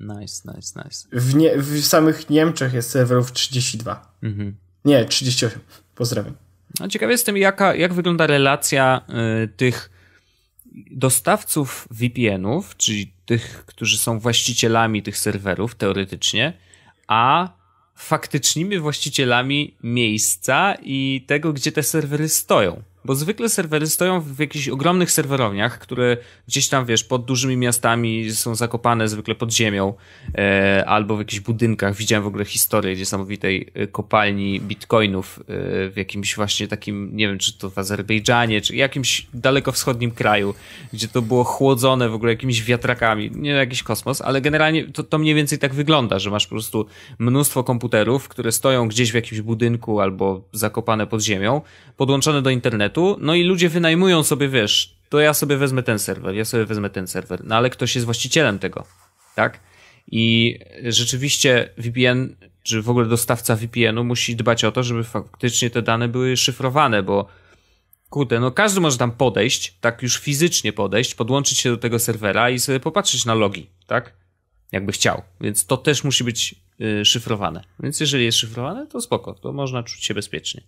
Nice, nice, nice. W, nie, w samych Niemczech jest serwerów 32. Mhm. Nie, 38. Pozdrawiam. No, ciekawy jestem, jaka, jak wygląda relacja y, tych dostawców VPN-ów, czyli tych, którzy są właścicielami tych serwerów teoretycznie, a faktycznymi właścicielami miejsca i tego, gdzie te serwery stoją bo zwykle serwery stoją w jakichś ogromnych serwerowniach, które gdzieś tam, wiesz, pod dużymi miastami są zakopane zwykle pod ziemią e, albo w jakichś budynkach. Widziałem w ogóle historię niesamowitej e, kopalni bitcoinów e, w jakimś właśnie takim, nie wiem, czy to w Azerbejdżanie, czy jakimś dalekowschodnim kraju, gdzie to było chłodzone w ogóle jakimiś wiatrakami. Nie jakiś kosmos, ale generalnie to, to mniej więcej tak wygląda, że masz po prostu mnóstwo komputerów, które stoją gdzieś w jakimś budynku albo zakopane pod ziemią, podłączone do internetu, internetu, no i ludzie wynajmują sobie, wiesz, to ja sobie wezmę ten serwer, ja sobie wezmę ten serwer, no ale ktoś jest właścicielem tego, tak? I rzeczywiście VPN, czy w ogóle dostawca VPN-u musi dbać o to, żeby faktycznie te dane były szyfrowane, bo kurde, no każdy może tam podejść, tak już fizycznie podejść, podłączyć się do tego serwera i sobie popatrzeć na logi, tak? Jakby chciał. Więc to też musi być yy, szyfrowane. Więc jeżeli jest szyfrowane, to spoko, to można czuć się bezpiecznie.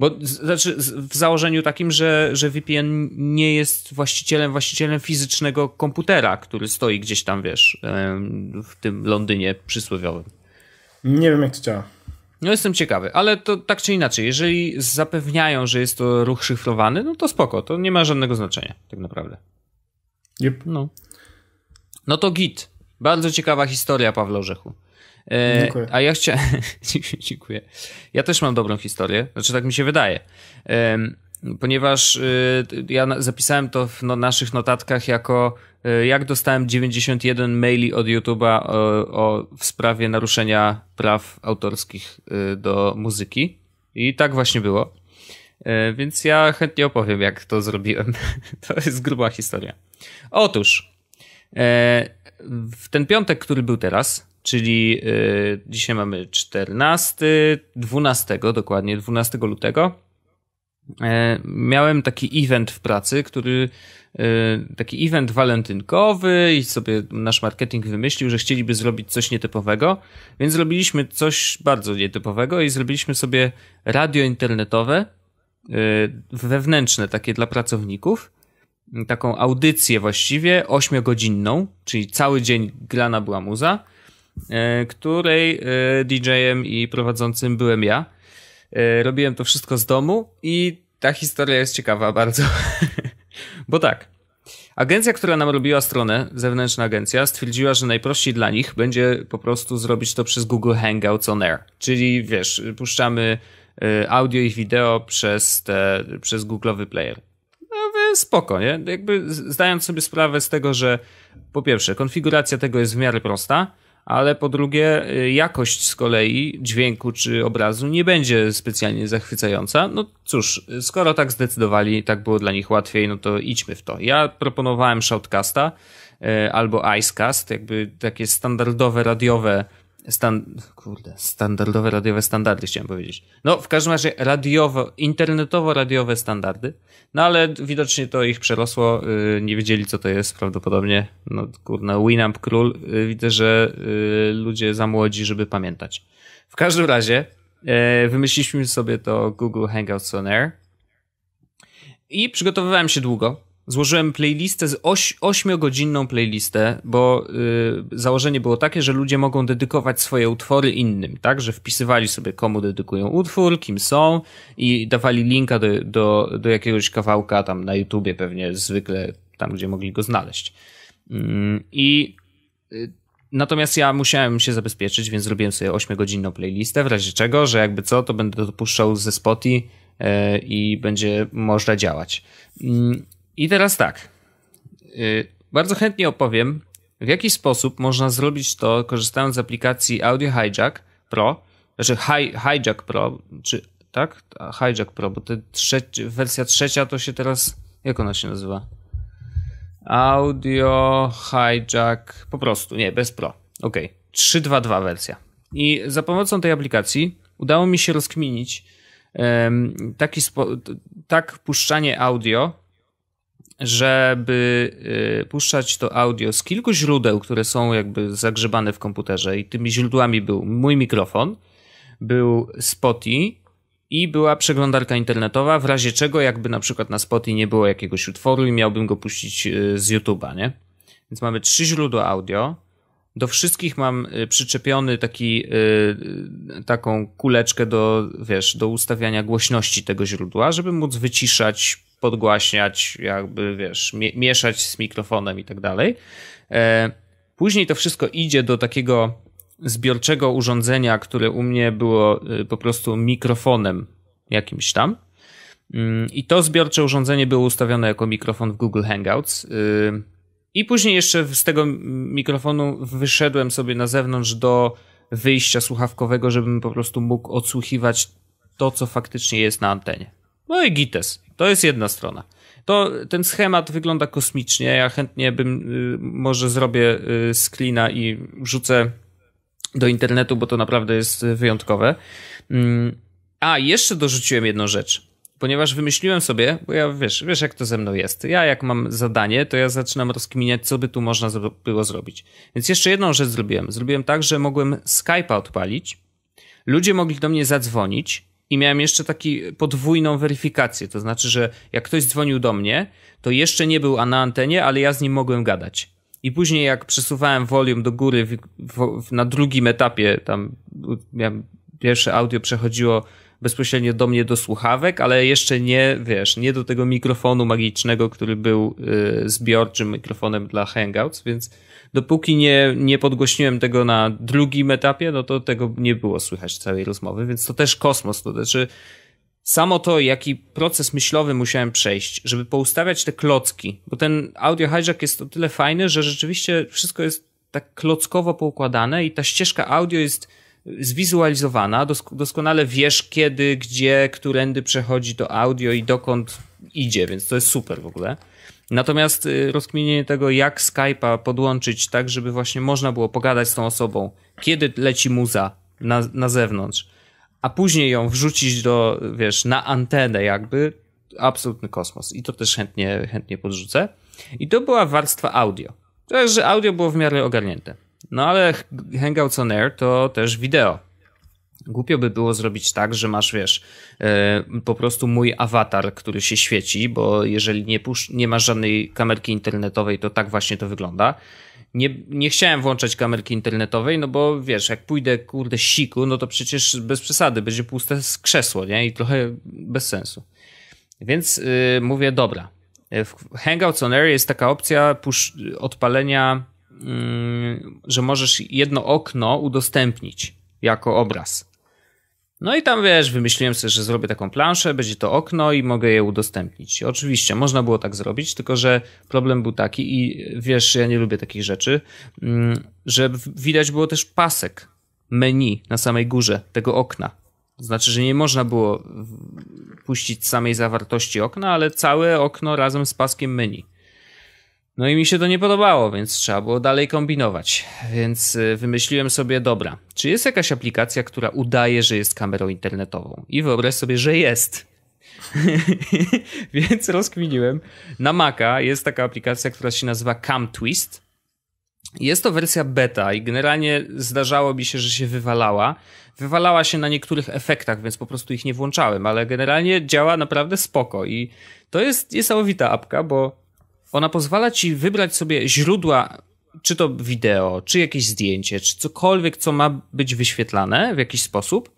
Bo znaczy w założeniu takim, że, że VPN nie jest właścicielem właścicielem fizycznego komputera, który stoi gdzieś tam, wiesz, w tym Londynie przysłowiowym. Nie wiem, jak to działa. No jestem ciekawy, ale to tak czy inaczej, jeżeli zapewniają, że jest to ruch szyfrowany, no to spoko, to nie ma żadnego znaczenia tak naprawdę. Yep. No. no to git. Bardzo ciekawa historia Pawlo Orzechu. E, dziękuję. A ja chciałem... dziękuję. Ja też mam dobrą historię, znaczy tak mi się wydaje. Ponieważ e, ja zapisałem to w no, naszych notatkach jako e, jak dostałem 91 maili od YouTube'a o, o, w sprawie naruszenia praw autorskich do muzyki. I tak właśnie było. Więc ja chętnie opowiem, jak to zrobiłem. To jest gruba historia. Otóż, w ten piątek, który był teraz, czyli y, dzisiaj mamy 14, 12 dokładnie, 12 lutego. E, miałem taki event w pracy, który y, taki event walentynkowy i sobie nasz marketing wymyślił, że chcieliby zrobić coś nietypowego, więc zrobiliśmy coś bardzo nietypowego i zrobiliśmy sobie radio internetowe y, wewnętrzne, takie dla pracowników taką audycję właściwie, ośmiogodzinną, czyli cały dzień grana była muza. E, której e, DJ-em i prowadzącym byłem ja. E, robiłem to wszystko z domu i ta historia jest ciekawa bardzo. Bo tak, Agencja, która nam robiła stronę, zewnętrzna agencja, stwierdziła, że najprościej dla nich będzie po prostu zrobić to przez Google Hangouts on Air. Czyli wiesz, puszczamy audio i wideo przez, te, przez Google'owy player. No spoko, nie? Jakby zdając sobie sprawę z tego, że po pierwsze, konfiguracja tego jest w miarę prosta, ale po drugie y, jakość z kolei dźwięku czy obrazu nie będzie specjalnie zachwycająca. No cóż, skoro tak zdecydowali, tak było dla nich łatwiej, no to idźmy w to. Ja proponowałem Shoutcasta y, albo Icecast, jakby takie standardowe radiowe Stan kurde, standardowe radiowe standardy chciałem powiedzieć. No, w każdym razie radiowo, internetowo-radiowe standardy, no ale widocznie to ich przerosło, y, nie wiedzieli co to jest prawdopodobnie. No kurde, Winamp Król, y, widzę, że y, ludzie za młodzi, żeby pamiętać. W każdym razie e, wymyśliliśmy sobie to Google Hangouts On Air i przygotowywałem się długo, złożyłem playlistę, z 8 ośmiogodzinną playlistę, bo y, założenie było takie, że ludzie mogą dedykować swoje utwory innym, tak? Że wpisywali sobie komu dedykują utwór, kim są i dawali linka do, do, do jakiegoś kawałka tam na YouTubie pewnie zwykle, tam gdzie mogli go znaleźć. Mm, I y, Natomiast ja musiałem się zabezpieczyć, więc zrobiłem sobie 8-godzinną playlistę, w razie czego, że jakby co, to będę dopuszczał ze Spotify y, i będzie można działać. Mm, i teraz tak. Y, bardzo chętnie opowiem, w jaki sposób można zrobić to, korzystając z aplikacji Audio Hijack Pro, znaczy Hi, Hijack Pro, czy tak? Hijack Pro, bo trzeci, wersja trzecia to się teraz. Jak ona się nazywa? Audio Hijack, po prostu, nie, bez Pro. Ok, 3.2.2 wersja. I za pomocą tej aplikacji udało mi się rozkminić um, taki tak puszczanie audio żeby y, puszczać to audio z kilku źródeł, które są jakby zagrzebane w komputerze i tymi źródłami był mój mikrofon, był Spotify i była przeglądarka internetowa, w razie czego jakby na przykład na Spotify nie było jakiegoś utworu i miałbym go puścić y, z YouTube'a, nie? Więc mamy trzy źródła audio. Do wszystkich mam y, przyczepiony taki, taką kuleczkę do, wiesz, do ustawiania głośności tego źródła, żeby móc wyciszać podgłaśniać, jakby wiesz, mieszać z mikrofonem i tak dalej. E, później to wszystko idzie do takiego zbiorczego urządzenia, które u mnie było y, po prostu mikrofonem jakimś tam. Mm, I to zbiorcze urządzenie było ustawione jako mikrofon w Google Hangouts. Y, I później jeszcze z tego mikrofonu wyszedłem sobie na zewnątrz do wyjścia słuchawkowego, żebym po prostu mógł odsłuchiwać to, co faktycznie jest na antenie. No i gites. To jest jedna strona. To ten schemat wygląda kosmicznie. Ja chętnie bym y, może zrobię y, screena i wrzucę do internetu, bo to naprawdę jest y, wyjątkowe. Y, a, jeszcze dorzuciłem jedną rzecz. Ponieważ wymyśliłem sobie, bo ja wiesz, wiesz jak to ze mną jest. Ja jak mam zadanie, to ja zaczynam rozkminiać, co by tu można zro było zrobić. Więc jeszcze jedną rzecz zrobiłem. Zrobiłem tak, że mogłem Skype'a odpalić. Ludzie mogli do mnie zadzwonić i miałem jeszcze taki podwójną weryfikację. To znaczy, że jak ktoś dzwonił do mnie, to jeszcze nie był na antenie, ale ja z nim mogłem gadać. I później jak przesuwałem volume do góry w, w, na drugim etapie, tam miałem, pierwsze audio przechodziło bezpośrednio do mnie do słuchawek, ale jeszcze nie, wiesz, nie do tego mikrofonu magicznego, który był y, zbiorczym mikrofonem dla Hangouts, więc dopóki nie, nie podgłośniłem tego na drugim etapie, no to tego nie było słychać całej rozmowy, więc to też kosmos, to znaczy samo to, jaki proces myślowy musiałem przejść, żeby poustawiać te klocki, bo ten audio hijack jest o tyle fajny, że rzeczywiście wszystko jest tak klockowo poukładane i ta ścieżka audio jest zwizualizowana, dosk doskonale wiesz kiedy, gdzie, którędy przechodzi to audio i dokąd idzie, więc to jest super w ogóle. Natomiast y, rozkminienie tego, jak Skype'a podłączyć tak, żeby właśnie można było pogadać z tą osobą, kiedy leci muza na, na zewnątrz, a później ją wrzucić do, wiesz, na antenę jakby, absolutny kosmos. I to też chętnie, chętnie podrzucę. I to była warstwa audio. Także audio było w miarę ogarnięte. No ale Hangouts on Air to też wideo. Głupio by było zrobić tak, że masz, wiesz, e, po prostu mój awatar, który się świeci, bo jeżeli nie, pusz- nie masz żadnej kamerki internetowej, to tak właśnie to wygląda. Nie, nie chciałem włączać kamerki internetowej, no bo wiesz, jak pójdę kurde siku, no to przecież bez przesady będzie puste krzesło, nie? I trochę bez sensu. Więc yy, mówię, dobra. E, w Hangouts on Air jest taka opcja push, odpalenia, yy, że możesz jedno okno udostępnić jako obraz. No i tam wiesz, wymyśliłem sobie, że zrobię taką planszę, będzie to okno i mogę je udostępnić. Oczywiście, można było tak zrobić, tylko że problem był taki i wiesz, ja nie lubię takich rzeczy, mm, że widać było też pasek menu na samej górze tego okna. Znaczy, że nie można było puścić samej zawartości okna, ale całe okno razem z paskiem menu. No i mi się to nie podobało, więc trzeba było dalej kombinować. Więc y, wymyśliłem sobie, dobra, czy jest jakaś aplikacja, która udaje, że jest kamerą internetową? I wyobraź sobie, że jest. więc rozkminiłem. Na Maca jest taka aplikacja, która się nazywa Cam Twist. Jest to wersja beta i generalnie zdarzało mi się, że się wywalała. Wywalała się na niektórych efektach, więc po prostu ich nie włączałem, ale generalnie działa naprawdę spoko i to jest niesamowita apka, bo ona pozwala ci wybrać sobie źródła, czy to wideo, czy jakieś zdjęcie, czy cokolwiek, co ma być wyświetlane w jakiś sposób.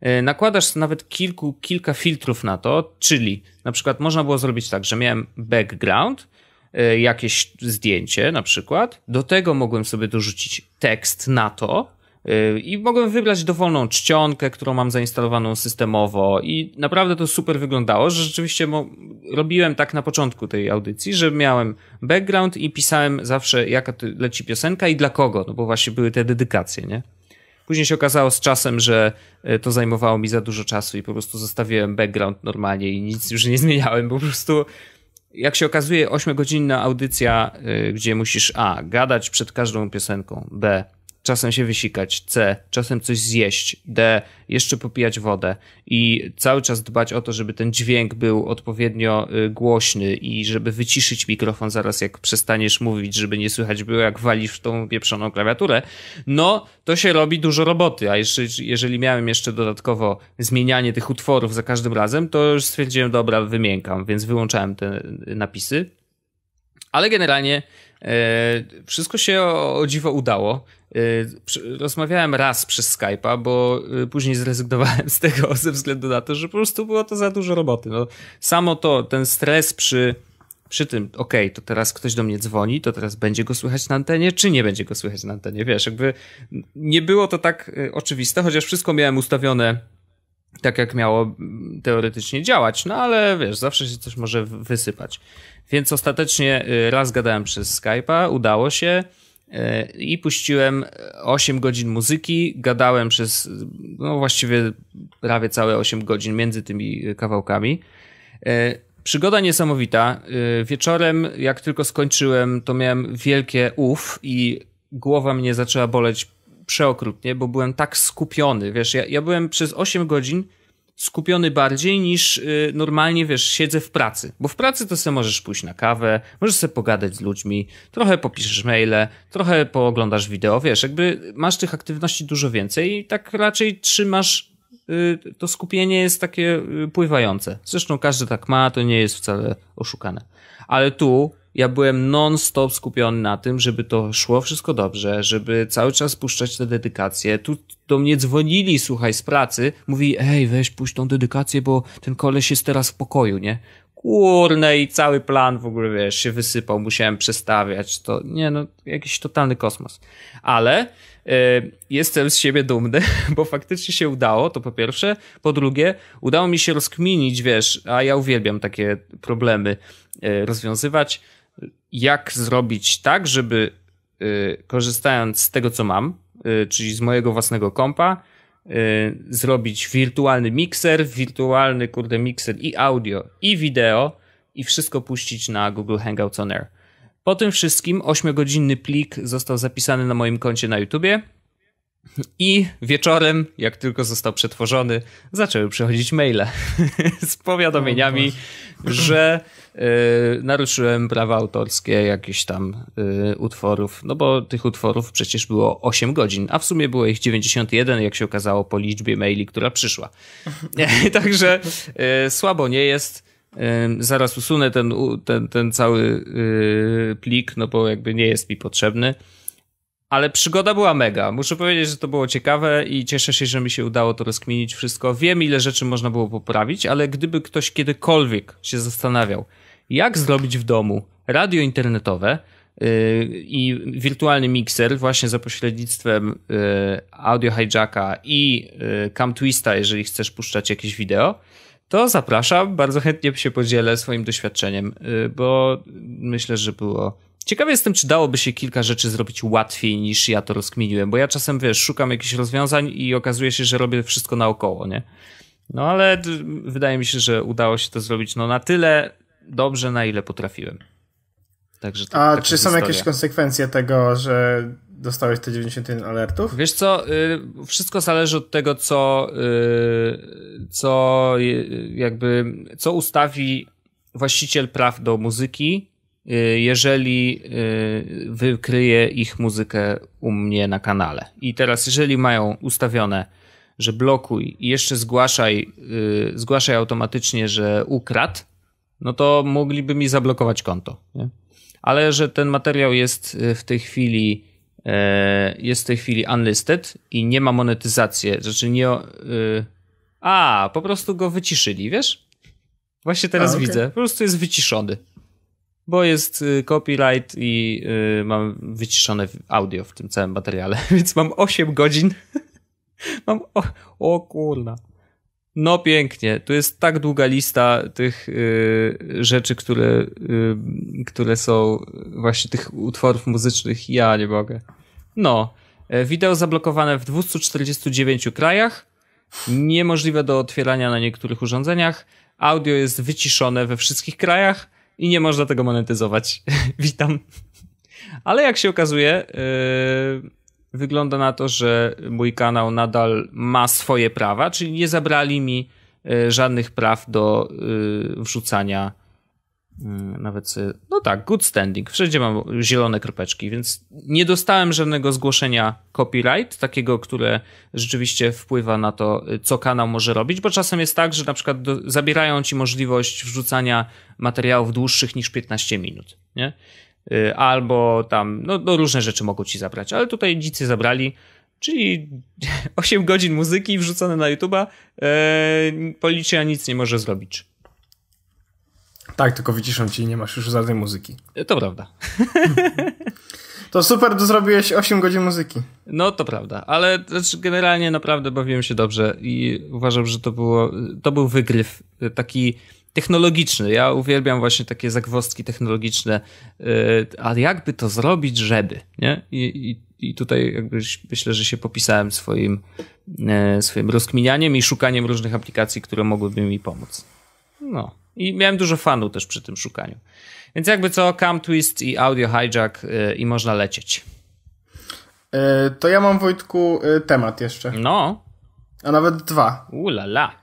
E, nakładasz nawet kilku, kilka filtrów na to, czyli na przykład można było zrobić tak, że miałem background, e, jakieś zdjęcie na przykład, do tego mogłem sobie dorzucić tekst na to, Y, I mogłem wybrać dowolną czcionkę, którą mam zainstalowaną systemowo, i naprawdę to super wyglądało, że rzeczywiście robiłem tak na początku tej audycji, że miałem background i pisałem zawsze, jaka leci piosenka i dla kogo, no bo właśnie były te dedykacje, nie? Później się okazało z czasem, że y, to zajmowało mi za dużo czasu i po prostu zostawiłem background normalnie i nic już nie zmieniałem, po prostu jak się okazuje, 8-godzinna audycja, y, gdzie musisz A. gadać przed każdą piosenką, B czasem się wysikać, C, czasem coś zjeść, D, jeszcze popijać wodę i cały czas dbać o to, żeby ten dźwięk był odpowiednio y, głośny i żeby wyciszyć mikrofon zaraz jak przestaniesz mówić, żeby nie słychać było jak walisz w tą pieprzoną klawiaturę, no to się robi dużo roboty, a jeszcze, jeżeli miałem jeszcze dodatkowo zmienianie tych utworów za każdym razem, to już stwierdziłem, dobra, wymiękam, więc wyłączałem te y, napisy. Ale generalnie e, wszystko się o, o dziwo udało. Y, rozmawiałem raz przez Skype'a, bo y, później zrezygnowałem z tego ze względu na to, że po prostu było to za dużo roboty. No, samo to, ten stres przy, przy tym, okej, okay, to teraz ktoś do mnie dzwoni, to teraz będzie go słychać na antenie, czy nie będzie go słychać na antenie, wiesz, jakby nie było to tak y, oczywiste, chociaż wszystko miałem ustawione tak jak miało teoretycznie działać, no ale wiesz, zawsze się coś może wysypać. Więc ostatecznie raz gadałem przez Skype'a, udało się, E, i puściłem 8 e, godzin muzyki, gadałem przez no właściwie prawie całe 8 godzin między tymi e, kawałkami. Przygoda niesamowita. Wieczorem, jak tylko skończyłem, to miałem wielkie uf i głowa mnie zaczęła boleć przeokrutnie, bo byłem tak skupiony. Wiesz, ja, ja byłem przez 8 godzin skupiony bardziej niż y, normalnie, wiesz, siedzę w pracy. Bo w pracy to sobie możesz pójść na kawę, możesz sobie pogadać z ludźmi, trochę popiszesz maile, trochę pooglądasz wideo, wiesz, jakby masz tych aktywności dużo więcej i tak raczej trzymasz y, to skupienie jest takie y, pływające. Zresztą każdy tak ma, to nie jest wcale oszukane. Ale tu ja byłem non-stop skupiony na tym, żeby to szło wszystko dobrze, żeby cały czas puszczać te dedykacje. Tu do mnie dzwonili, słuchaj, z pracy, mówi, ej, weź puść tą dedykację, bo ten koleś jest teraz w pokoju, nie? Kurne i cały plan w ogóle, wiesz, się wysypał, musiałem przestawiać, to, nie no, jakiś totalny kosmos. Ale y, jestem z siebie dumny, bo faktycznie się udało, to po pierwsze. Po drugie, udało mi się rozkminić, wiesz, a ja uwielbiam takie problemy y, rozwiązywać, jak zrobić tak, żeby y, korzystając z tego, co mam, y, czyli z mojego własnego kompa, y, zrobić wirtualny mikser, wirtualny kurde mikser i audio, i wideo, i wszystko puścić na Google Hangouts on Air. Po tym wszystkim 8-godzinny plik został zapisany na moim koncie na YouTubie. I wieczorem, jak tylko został przetworzony, zaczęły przychodzić maile z powiadomieniami, że Y, naruszyłem prawa autorskie jakichś tam y, utworów, no bo tych utworów przecież było 8 godzin, a w sumie było ich 91, jak się okazało po liczbie maili, która przyszła. Także y, słabo nie jest. Zaraz usunę ten, ten, ten cały plik, no bo jakby nie jest mi potrzebny. Ale przygoda była mega. Muszę powiedzieć, że to było ciekawe i cieszę się, że mi się udało to rozkminić wszystko. Wiem, ile rzeczy można było poprawić, ale gdyby ktoś kiedykolwiek się zastanawiał, jak zrobić w domu radio internetowe y, i wirtualny mikser właśnie za pośrednictwem y, Audio Hijacka i y, Cam Twista, jeżeli chcesz puszczać jakieś wideo, to zapraszam. Bardzo chętnie się podzielę swoim doświadczeniem, bo myślę, że było Ciekawy jestem, czy dałoby się kilka rzeczy zrobić łatwiej niż ja to rozkminiłem, bo ja czasem, wiesz, szukam jakichś rozwiązań i okazuje się, że robię wszystko naokoło, nie? No ale wydaje mi się, że udało się to zrobić no na tyle dobrze, na ile potrafiłem. Także A tak, czy są jakieś konsekwencje tego, że dostałeś te 91 alertów? Wiesz co, y, wszystko zależy od tego, co, y, co jakby, co ustawi właściciel praw do muzyki, y, jeżeli wykryje ich muzykę u mnie na kanale. I teraz, jeżeli mają ustawione, że blokuj i jeszcze zgłaszaj, zgłaszaj automatycznie, że ukradł, no to mogliby mi zablokować konto. Nie? Ale że ten materiał jest e, w tej chwili e, jest w tej chwili unlisted i nie ma monetyzacji, znaczy nie... E, a, po prostu go wyciszyli, wiesz? Właśnie teraz A, okay. widzę. Po prostu jest wyciszony. Bo jest copyright i mam wyciszone audio w tym całym materiale, więc mam 8 godzin. mam... O, o kurna. No pięknie, tu jest tak długa lista tych y, rzeczy, które, y, które są właśnie tych utworów muzycznych. Ja nie mogę. No, e, wideo zablokowane w 249 krajach, niemożliwe do otwierania na niektórych urządzeniach, audio jest wyciszone we wszystkich krajach i nie można tego monetyzować. Witam. Ale jak się okazuje, yy, wygląda na to, że mój kanał nadal ma swoje prawa, czyli nie zabrali mi e, żadnych praw do e, wrzucania e, nawet no tak, good standing. Wszędzie mam zielone kropeczki, więc nie dostałem żadnego zgłoszenia copyright, takiego, które rzeczywiście wpływa na to, co kanał może robić, bo czasem jest tak, że na przykład do, zabierają ci możliwość wrzucania materiałów dłuższych niż 15 minut, nie? Y, albo tam, no, no, różne rzeczy mogą ci zabrać, ale tutaj dzicy zabrali, czyli 8 godzin muzyki wrzucone na YouTube'a, yy, policja nic nie może zrobić. Tak, tylko wyciszą ci i nie masz już żadnej muzyki. Y, to prawda. To super, to zrobiłeś 8 godzin muzyki. No to prawda, ale znaczy generalnie naprawdę bawiłem się dobrze i uważam, że to było, to był wygryw taki technologiczny. Ja uwielbiam właśnie takie zagwozdki technologiczne, y, a jakby to zrobić, żeby, nie? I, i, i tutaj jakby myślę, że się popisałem swoim, e, swoim rozkminianiem i szukaniem różnych aplikacji, które mogłyby mi pomóc. No. I miałem dużo fanu też przy tym szukaniu. Więc jakby co, Cam Twist i Audio Hijack e, i można lecieć. E, to ja mam, Wojtku, temat jeszcze. No. A nawet dwa. Ula la.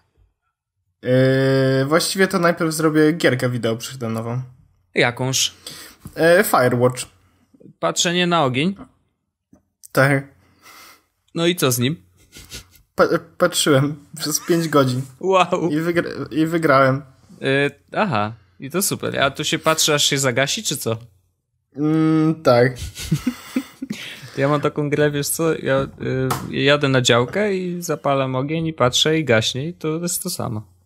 Yy, właściwie to najpierw zrobię gierkę wideo przydanową. Jakąż? Yy, Firewatch. Patrzenie na ogień? Tak. No i co z nim? Pa patrzyłem przez 5 godzin. Wow. I, i wygrałem. Yy, aha, i to super. A tu się patrzy, aż się zagasi, czy co? Mm, tak. ja mam taką grę, wiesz co, ja y, jadę na działkę i zapalam ogień i patrzę i gaśnie i to jest to samo.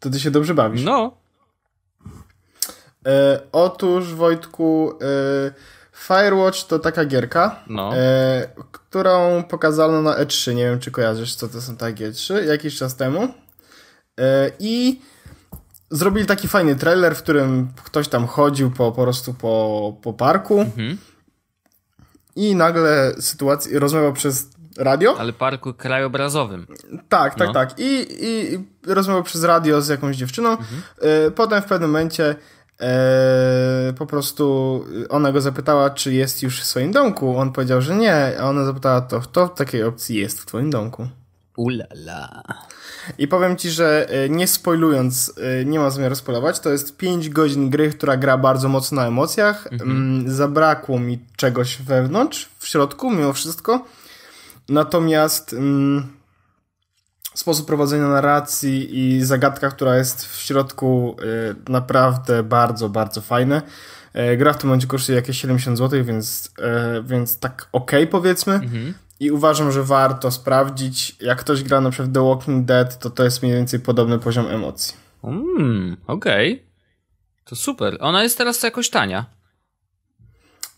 To ty się dobrze bawisz. No. E, otóż, Wojtku, e, Firewatch to taka gierka, no. e, którą pokazano na E3. Nie wiem, czy kojarzysz, co to są takie E3, jakiś czas temu. E, I zrobili taki fajny trailer, w którym ktoś tam chodził po, po prostu po, po parku. Mhm. I nagle sytuacja, rozmawiał przez radio. Ale parku krajobrazowym. Tak, tak, no. tak. I, i, i przez radio z jakąś dziewczyną. Mhm. E, potem w pewnym momencie e, po prostu ona go zapytała, czy jest już w swoim domku. On powiedział, że nie, a ona zapytała, to, to w takiej opcji jest w twoim domku. Ulala. I powiem ci, że e, nie spoilując, nie ma zamiaru spoilować, to jest 5 godzin gry, która gra bardzo mocno na emocjach. Mhm. Mm, zabrakło mi czegoś wewnątrz, w środku, mimo wszystko. Natomiast mm, sposób prowadzenia narracji i zagadka, która jest w środku, y, naprawdę bardzo, bardzo fajne. E, gra w tym momencie kosztuje jakieś 70 zł, więc, e, więc tak ok, powiedzmy. Mhm. I uważam, że warto sprawdzić. Jak ktoś gra na przykład The Walking Dead, to to jest mniej więcej podobny poziom emocji. Mm, okej. Okay. To super. Ona jest teraz jakoś tania.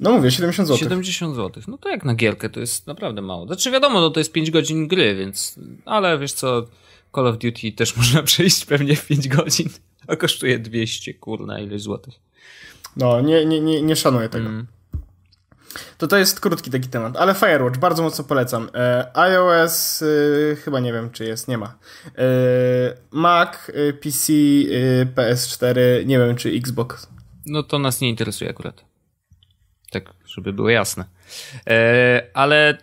No mówię, 70 zł. 70 zł. No to jak na gierkę, to jest naprawdę mało. Znaczy wiadomo, no to jest 5 godzin gry, więc... Ale wiesz co, Call of Duty też można przejść pewnie w 5 godzin, a kosztuje 200, kurna, ile złotych. No, nie, nie, nie, nie szanuję tego. Mm. To to jest krótki taki temat, ale Firewatch bardzo mocno polecam. E, iOS y, chyba nie wiem czy jest, nie ma. E, Mac, y, PC, y, PS4, nie wiem czy Xbox. No to nas nie interesuje akurat. Tak, żeby było jasne. E, ale e,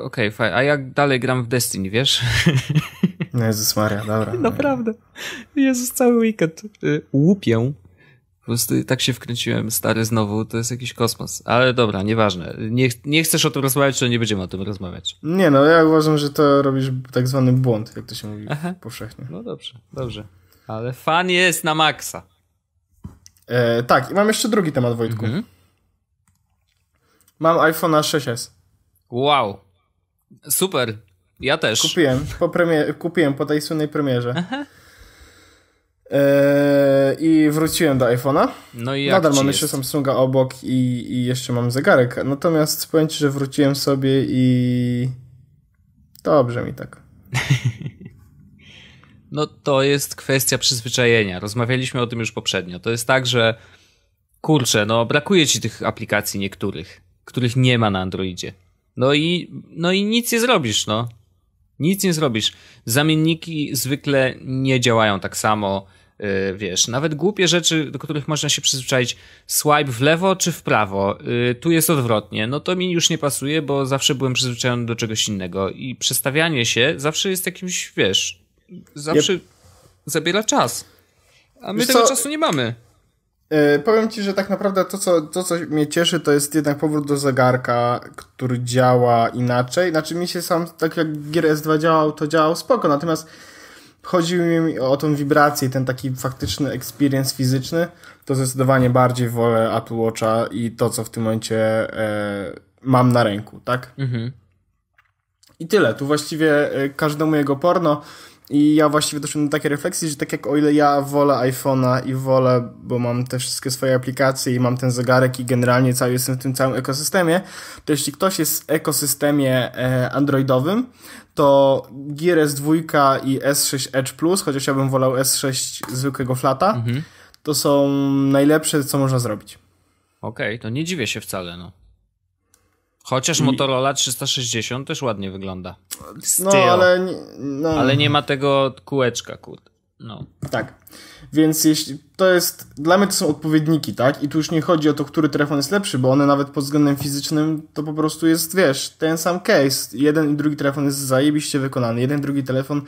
okej, okay, fajnie. A jak dalej gram w Destiny, wiesz? No Jezus Maria, dobra. No. Naprawdę. Jezus, cały weekend e, łupię. Po prostu tak się wkręciłem, stary, znowu. To jest jakiś kosmos. Ale dobra, nieważne. Nie, nie chcesz o tym rozmawiać, czy nie będziemy o tym rozmawiać? Nie, no ja uważam, że to robisz tak zwany błąd, jak to się mówi Aha. powszechnie. No dobrze, dobrze. Ale fan jest na maksa. E, tak, i mam jeszcze drugi temat, Wojtku. Mhm. Mam iPhone 6s. Wow. Super. Ja też. Kupiłem po, premier- kupiłem po tej słynnej premierze. Aha. Eee, I wróciłem do iPhone'a. No i jak Nadal mam jeszcze Samsunga obok i, i jeszcze mam zegarek. Natomiast powiem ci, że wróciłem sobie i. Dobrze mi tak. no to jest kwestia przyzwyczajenia. Rozmawialiśmy o tym już poprzednio. To jest tak, że kurczę, no brakuje ci tych aplikacji niektórych których nie ma na Androidzie. No i, no i nic nie zrobisz, no. Nic nie zrobisz. Zamienniki zwykle nie działają tak samo. Yy, wiesz, nawet głupie rzeczy, do których można się przyzwyczaić, swipe w lewo czy w prawo, yy, tu jest odwrotnie, no to mi już nie pasuje, bo zawsze byłem przyzwyczajony do czegoś innego i przestawianie się zawsze jest jakimś, wiesz, zawsze yep. zabiera czas. A my wiesz tego co? czasu nie mamy. E, powiem ci, że tak naprawdę to co, to, co mnie cieszy, to jest jednak powrót do zegarka, który działa inaczej. Znaczy, mi się sam, tak jak Gear S2 działał, to działał spoko, natomiast chodzi mi o tą wibrację, ten taki faktyczny experience fizyczny, to zdecydowanie bardziej wolę Apple Watcha i to, co w tym momencie e, mam na ręku, tak? Mhm. I tyle. Tu właściwie e, każdemu jego porno. I ja właściwie doszedłem do takiej refleksji, że tak jak o ile ja wolę iPhone'a i wolę, bo mam te wszystkie swoje aplikacje i mam ten zegarek i generalnie cały jestem w tym całym ekosystemie, to jeśli ktoś jest w ekosystemie e, androidowym, to Gear S2 i S6 Edge Plus, chociaż ja bym wolał S6 zwykłego flata, mhm. to są najlepsze, co można zrobić. Okej, okay, to nie dziwię się wcale, no. Chociaż I... Motorola 360 też ładnie wygląda. No, ale... No. Ale nie ma tego kółeczka, kurde. No. Tak. Więc jeśli to jest, dla mnie to są odpowiedniki, tak? I tu już nie chodzi o to, który telefon jest lepszy, bo one nawet pod względem fizycznym to po prostu jest, wiesz, ten sam case. Jeden i drugi telefon jest zajebiście wykonany. Jeden, drugi telefon,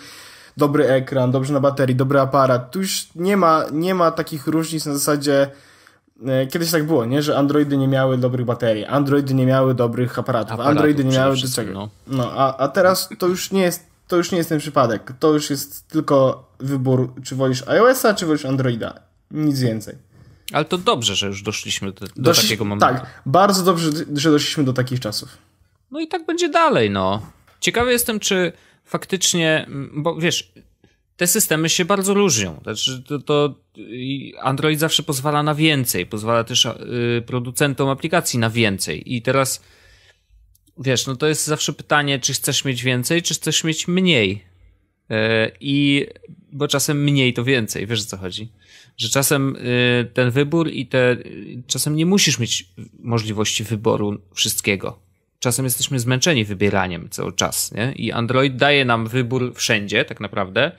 dobry ekran, dobrze na baterii, dobry aparat. Tu już nie ma, nie ma takich różnic na zasadzie, E, kiedyś tak było, nie? Że Androidy nie miały dobrych baterii, Androidy nie miały dobrych aparatów, aparatów Androidy nie miały czego. No, no a, a teraz to już nie jest to już nie jest ten przypadek. To już jest tylko wybór, czy wolisz iOS-a, czy wolisz Androida. Nic więcej. Ale to dobrze, że już doszliśmy do, do Doszli... takiego momentu. Tak, bardzo dobrze, że doszliśmy do takich czasów. No i tak będzie dalej, no. Ciekawy jestem, czy faktycznie, bo wiesz, te systemy się bardzo różnią. Znaczy, to, to Android zawsze pozwala na więcej, pozwala też e, producentom aplikacji na więcej. I teraz wiesz, no to jest zawsze pytanie, czy chcesz mieć więcej, czy chcesz mieć mniej. E, I bo czasem mniej to więcej, wiesz o co chodzi? Że czasem e, ten wybór i te. Czasem nie musisz mieć możliwości wyboru wszystkiego czasem jesteśmy zmęczeni wybieraniem cały czas, nie? I Android daje nam wybór wszędzie, tak naprawdę.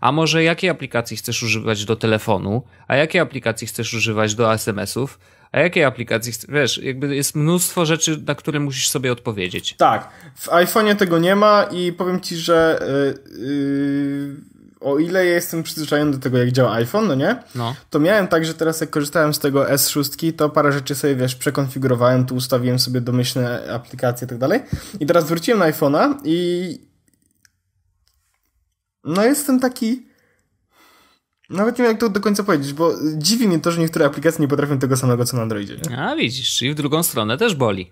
A może jakiej aplikacji chcesz używać do telefonu, a jakiej aplikacji chcesz używać do SMS-ów, a jakiej aplikacji chcesz, wiesz, jakby jest mnóstwo rzeczy, na które musisz sobie odpowiedzieć. Tak, w iPhone'ie tego nie ma i powiem ci, że yy, o ile ja jestem przyzwyczajony do tego, jak działa iPhone, no nie? No. To miałem tak, że teraz jak korzystałem z tego S6, to parę rzeczy sobie, wiesz, przekonfigurowałem, tu ustawiłem sobie domyślne aplikacje i tak dalej. I teraz wróciłem na iPhone'a i... No jestem taki... Nawet nie wiem, jak to do końca powiedzieć, bo dziwi mnie to, że niektóre aplikacje nie potrafią tego samego, co na Androidzie. Nie? A widzisz, i w drugą stronę też boli.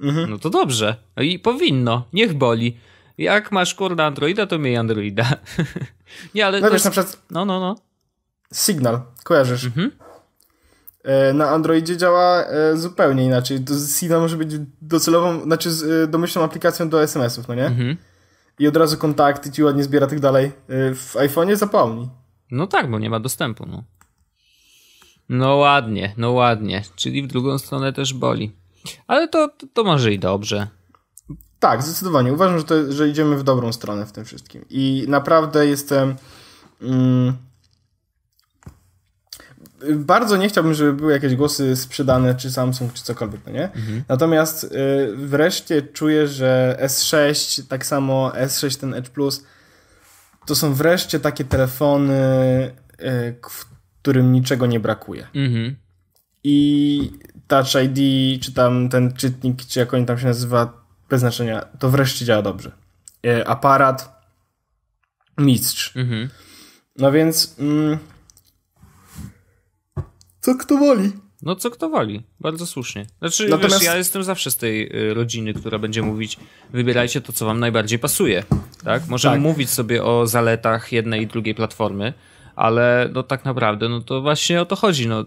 Mhm. No to dobrze. No I powinno. Niech boli. Jak masz kurna Androida, to miej Androida. Nie, ale. No to wiesz, jest... na przykład. No, no, no. Signal, kojarzysz. Mhm. E, na Androidzie działa e, zupełnie inaczej. Signal może być docelową, znaczy e, domyślną aplikacją do SMS-ów, no nie? Mhm. I od razu kontakty ci ładnie zbiera tych tak dalej. W iPhone'ie zapomni. No tak, bo nie ma dostępu, no. No ładnie, no ładnie. Czyli w drugą stronę też boli. Ale to, to może i dobrze. Tak, zdecydowanie. Uważam, że, to, że idziemy w dobrą stronę w tym wszystkim. I naprawdę jestem. Mm, bardzo nie chciałbym, żeby były jakieś głosy sprzedane, czy Samsung, czy cokolwiek, no nie? Mhm. Natomiast y, wreszcie czuję, że S6, tak samo S6, ten Edge Plus, to są wreszcie takie telefony, y, którym niczego nie brakuje. Mhm. I Touch ID, czy tam ten czytnik, czy jak oni tam się nazywa, bez znaczenia, to wreszcie działa dobrze. E, aparat, mistrz. Mhm. No więc. Mm, co kto woli? No co kto woli, bardzo słusznie. Znaczy, Natomiast... wiesz, ja jestem zawsze z tej y, rodziny, która będzie mówić, wybierajcie to, co wam najbardziej pasuje, tak? Możemy tak. mówić sobie o zaletach jednej i drugiej platformy, ale no tak naprawdę, no to właśnie o to chodzi, no y,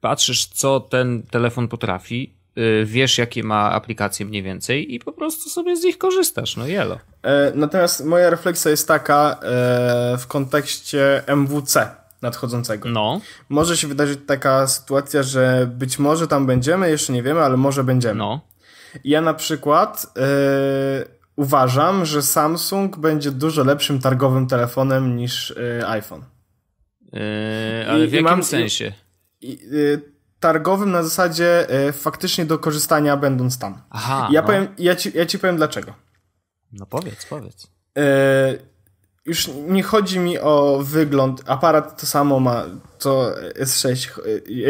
patrzysz, co ten telefon potrafi Y, wiesz, jakie ma aplikacje mniej więcej i po prostu sobie z nich korzystasz, no jelo. E, natomiast moja refleksja jest taka e, w kontekście MWC nadchodzącego. No. Może się wydarzyć taka sytuacja, że być może tam będziemy, jeszcze nie wiemy, ale może będziemy. No. Ja na przykład e, uważam, że Samsung będzie dużo lepszym targowym telefonem niż iPhone. Yy, ale I, w jakim mam, sensie? I, targowym na zasadzie e, faktycznie do korzystania będąc tam. Aha. Ja, no. powiem, ja, ci, ja ci powiem dlaczego. No powiedz, powiedz. E, już nie chodzi mi o wygląd. Aparat to samo ma, co S6,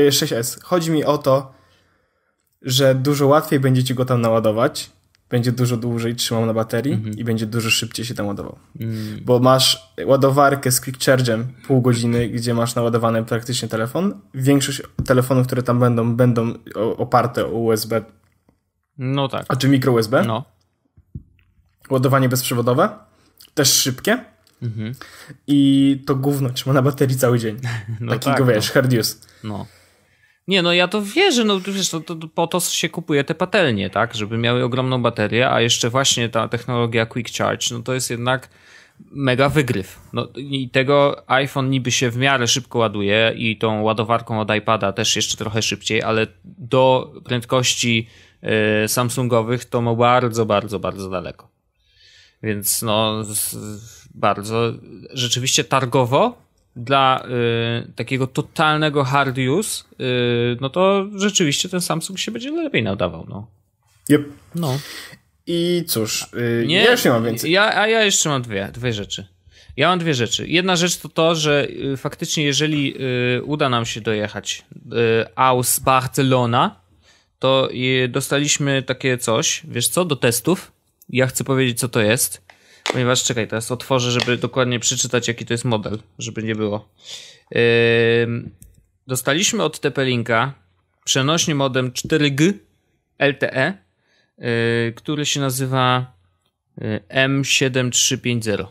6S. Chodzi mi o to, że dużo łatwiej będzie ci go tam naładować będzie dużo dłużej trzymał na baterii mm -hmm. i będzie dużo szybciej się tam ładował. Mm. Bo masz ładowarkę z quick charge'em pół godziny, gdzie masz naładowany praktycznie telefon. Większość telefonów, które tam będą, będą oparte o USB. No tak. A czy mikro USB? No. Ładowanie bezprzewodowe, też szybkie. Mm -hmm. I to gówno trzyma na baterii cały dzień. No Takiego tak, no. wiesz, no. hard use. No. Nie, no ja to wierzę, no wiesz, no to, to, po to się kupuje te patelnie, tak, żeby miały ogromną baterię, a jeszcze właśnie ta technologia Quick Charge, no to jest jednak mega wygryw. No i tego iPhone niby się w miarę szybko ładuje i tą ładowarką od iPada też jeszcze trochę szybciej, ale do prędkości e, Samsungowych to ma bardzo, bardzo, bardzo daleko. Więc no bardzo rzeczywiście targowo dla y, takiego totalnego hard use, y, no to rzeczywiście ten Samsung się będzie lepiej nadawał. No. Yep. no. I cóż, y, nie, ja już nie mam więcej. Ja, a ja jeszcze mam dwie, dwie rzeczy. Ja mam dwie rzeczy. Jedna rzecz to to, że y, faktycznie jeżeli y, uda nam się dojechać y, aus Barcelona, to dostaliśmy takie coś, wiesz co, do testów. Ja chcę powiedzieć, co to jest. Ponieważ, czekaj, teraz otworzę, żeby dokładnie przeczytać, jaki to jest model, żeby nie było. dostaliśmy od TP-Linka przenośny modem 4G LTE, y, który się nazywa y, M7350.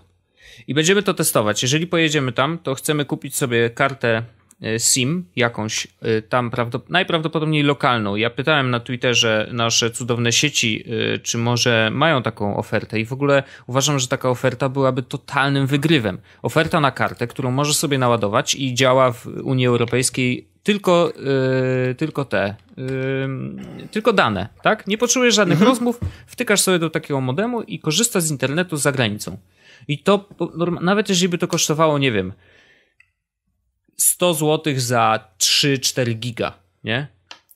I będziemy to testować. Jeżeli pojedziemy tam, to chcemy kupić sobie kartę E, SIM, jakąś e, tam najprawdopodobniej lokalną. Ja pytałem na Twitterze nasze cudowne sieci, e, czy może mają taką ofertę i w ogóle uważam, że taka oferta byłaby totalnym wygrywem. Oferta na kartę, którą może sobie naładować i działa w Unii Europejskiej tylko, yy, tylko te, yy, tylko dane, tak? Nie potrzebujesz żadnych mhm. rozmów, wtykasz sobie do takiego modemu i korzystasz z internetu za granicą. I to, nawet jeżeli by to kosztowało, nie wiem, 100 zł za 3-4 giga, nie?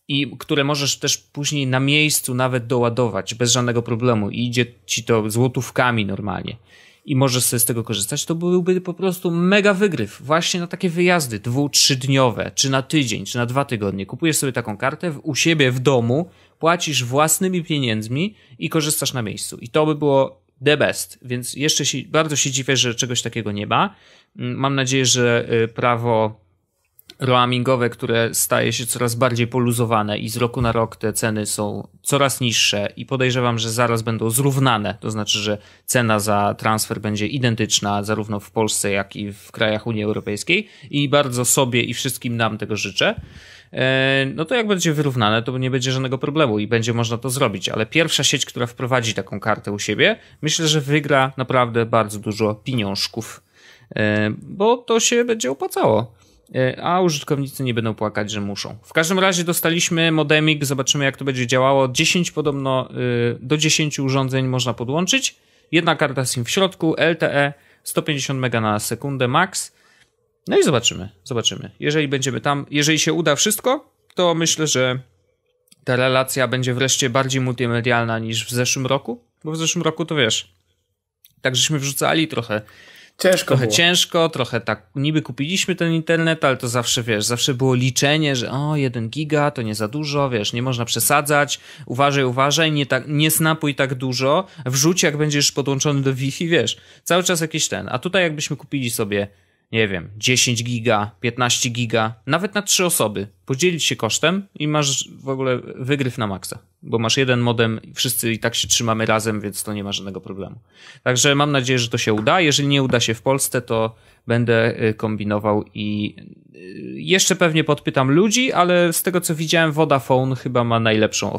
I które możesz też później na miejscu nawet doładować bez żadnego problemu i idzie ci to złotówkami normalnie i możesz sobie z tego korzystać, to byłby po prostu mega wygryw właśnie na takie wyjazdy dwu, trzydniowe, czy na tydzień, czy na dwa tygodnie. Kupujesz sobie taką kartę u siebie w domu, płacisz własnymi pieniędzmi i korzystasz na miejscu. I to by było the best, więc jeszcze się, bardzo się dziwię, że czegoś takiego nie ma. Mm, mam nadzieję, że y, prawo roamingowe, które staje się coraz bardziej poluzowane i z roku na rok te ceny są coraz niższe i podejrzewam, że zaraz będą zrównane, to znaczy, że cena za transfer będzie identyczna zarówno w Polsce, jak i w krajach Unii Europejskiej i bardzo sobie i wszystkim nam tego życzę. E, no to jak będzie wyrównane, to nie będzie żadnego problemu i będzie można to zrobić. Ale pierwsza sieć, która wprowadzi taką kartę u siebie, myślę, że wygra naprawdę bardzo dużo pieniążków, e, bo to się będzie opłacało e, a użytkownicy nie będą płakać, że muszą. W każdym razie dostaliśmy modemik, zobaczymy jak to będzie działało. 10 podobno do 10 urządzeń można podłączyć. Jedna karta SIM w środku, LTE 150 MB na sekundę max. No i zobaczymy, zobaczymy. Jeżeli będziemy tam, jeżeli się uda wszystko, to myślę, że ta relacja będzie wreszcie bardziej multimedialna niż w zeszłym roku, bo w zeszłym roku to wiesz, tak żeśmy wrzucali trochę Ciężko trochę było. ciężko, trochę tak, niby kupiliśmy ten internet, ale to zawsze, wiesz, zawsze było liczenie, że o, jeden giga to nie za dużo, wiesz, nie można przesadzać, uważaj, uważaj, nie, tak, nie snapuj tak dużo, wrzuć jak będziesz podłączony do Wi-Fi, wiesz, cały czas jakiś ten. A tutaj jakbyśmy kupili sobie nie wiem, 10 giga, 15 giga, nawet na trzy osoby. Podzielić się kosztem i masz w ogóle wygryw na maksa, bo masz jeden modem, i wszyscy i tak się trzymamy razem, więc to nie ma żadnego problemu. Także mam nadzieję, że to się uda. Jeżeli nie uda się w Polsce, to będę y, kombinował i y, jeszcze pewnie podpytam ludzi, ale z tego co widziałem, Vodafone chyba ma najlepszą ofertę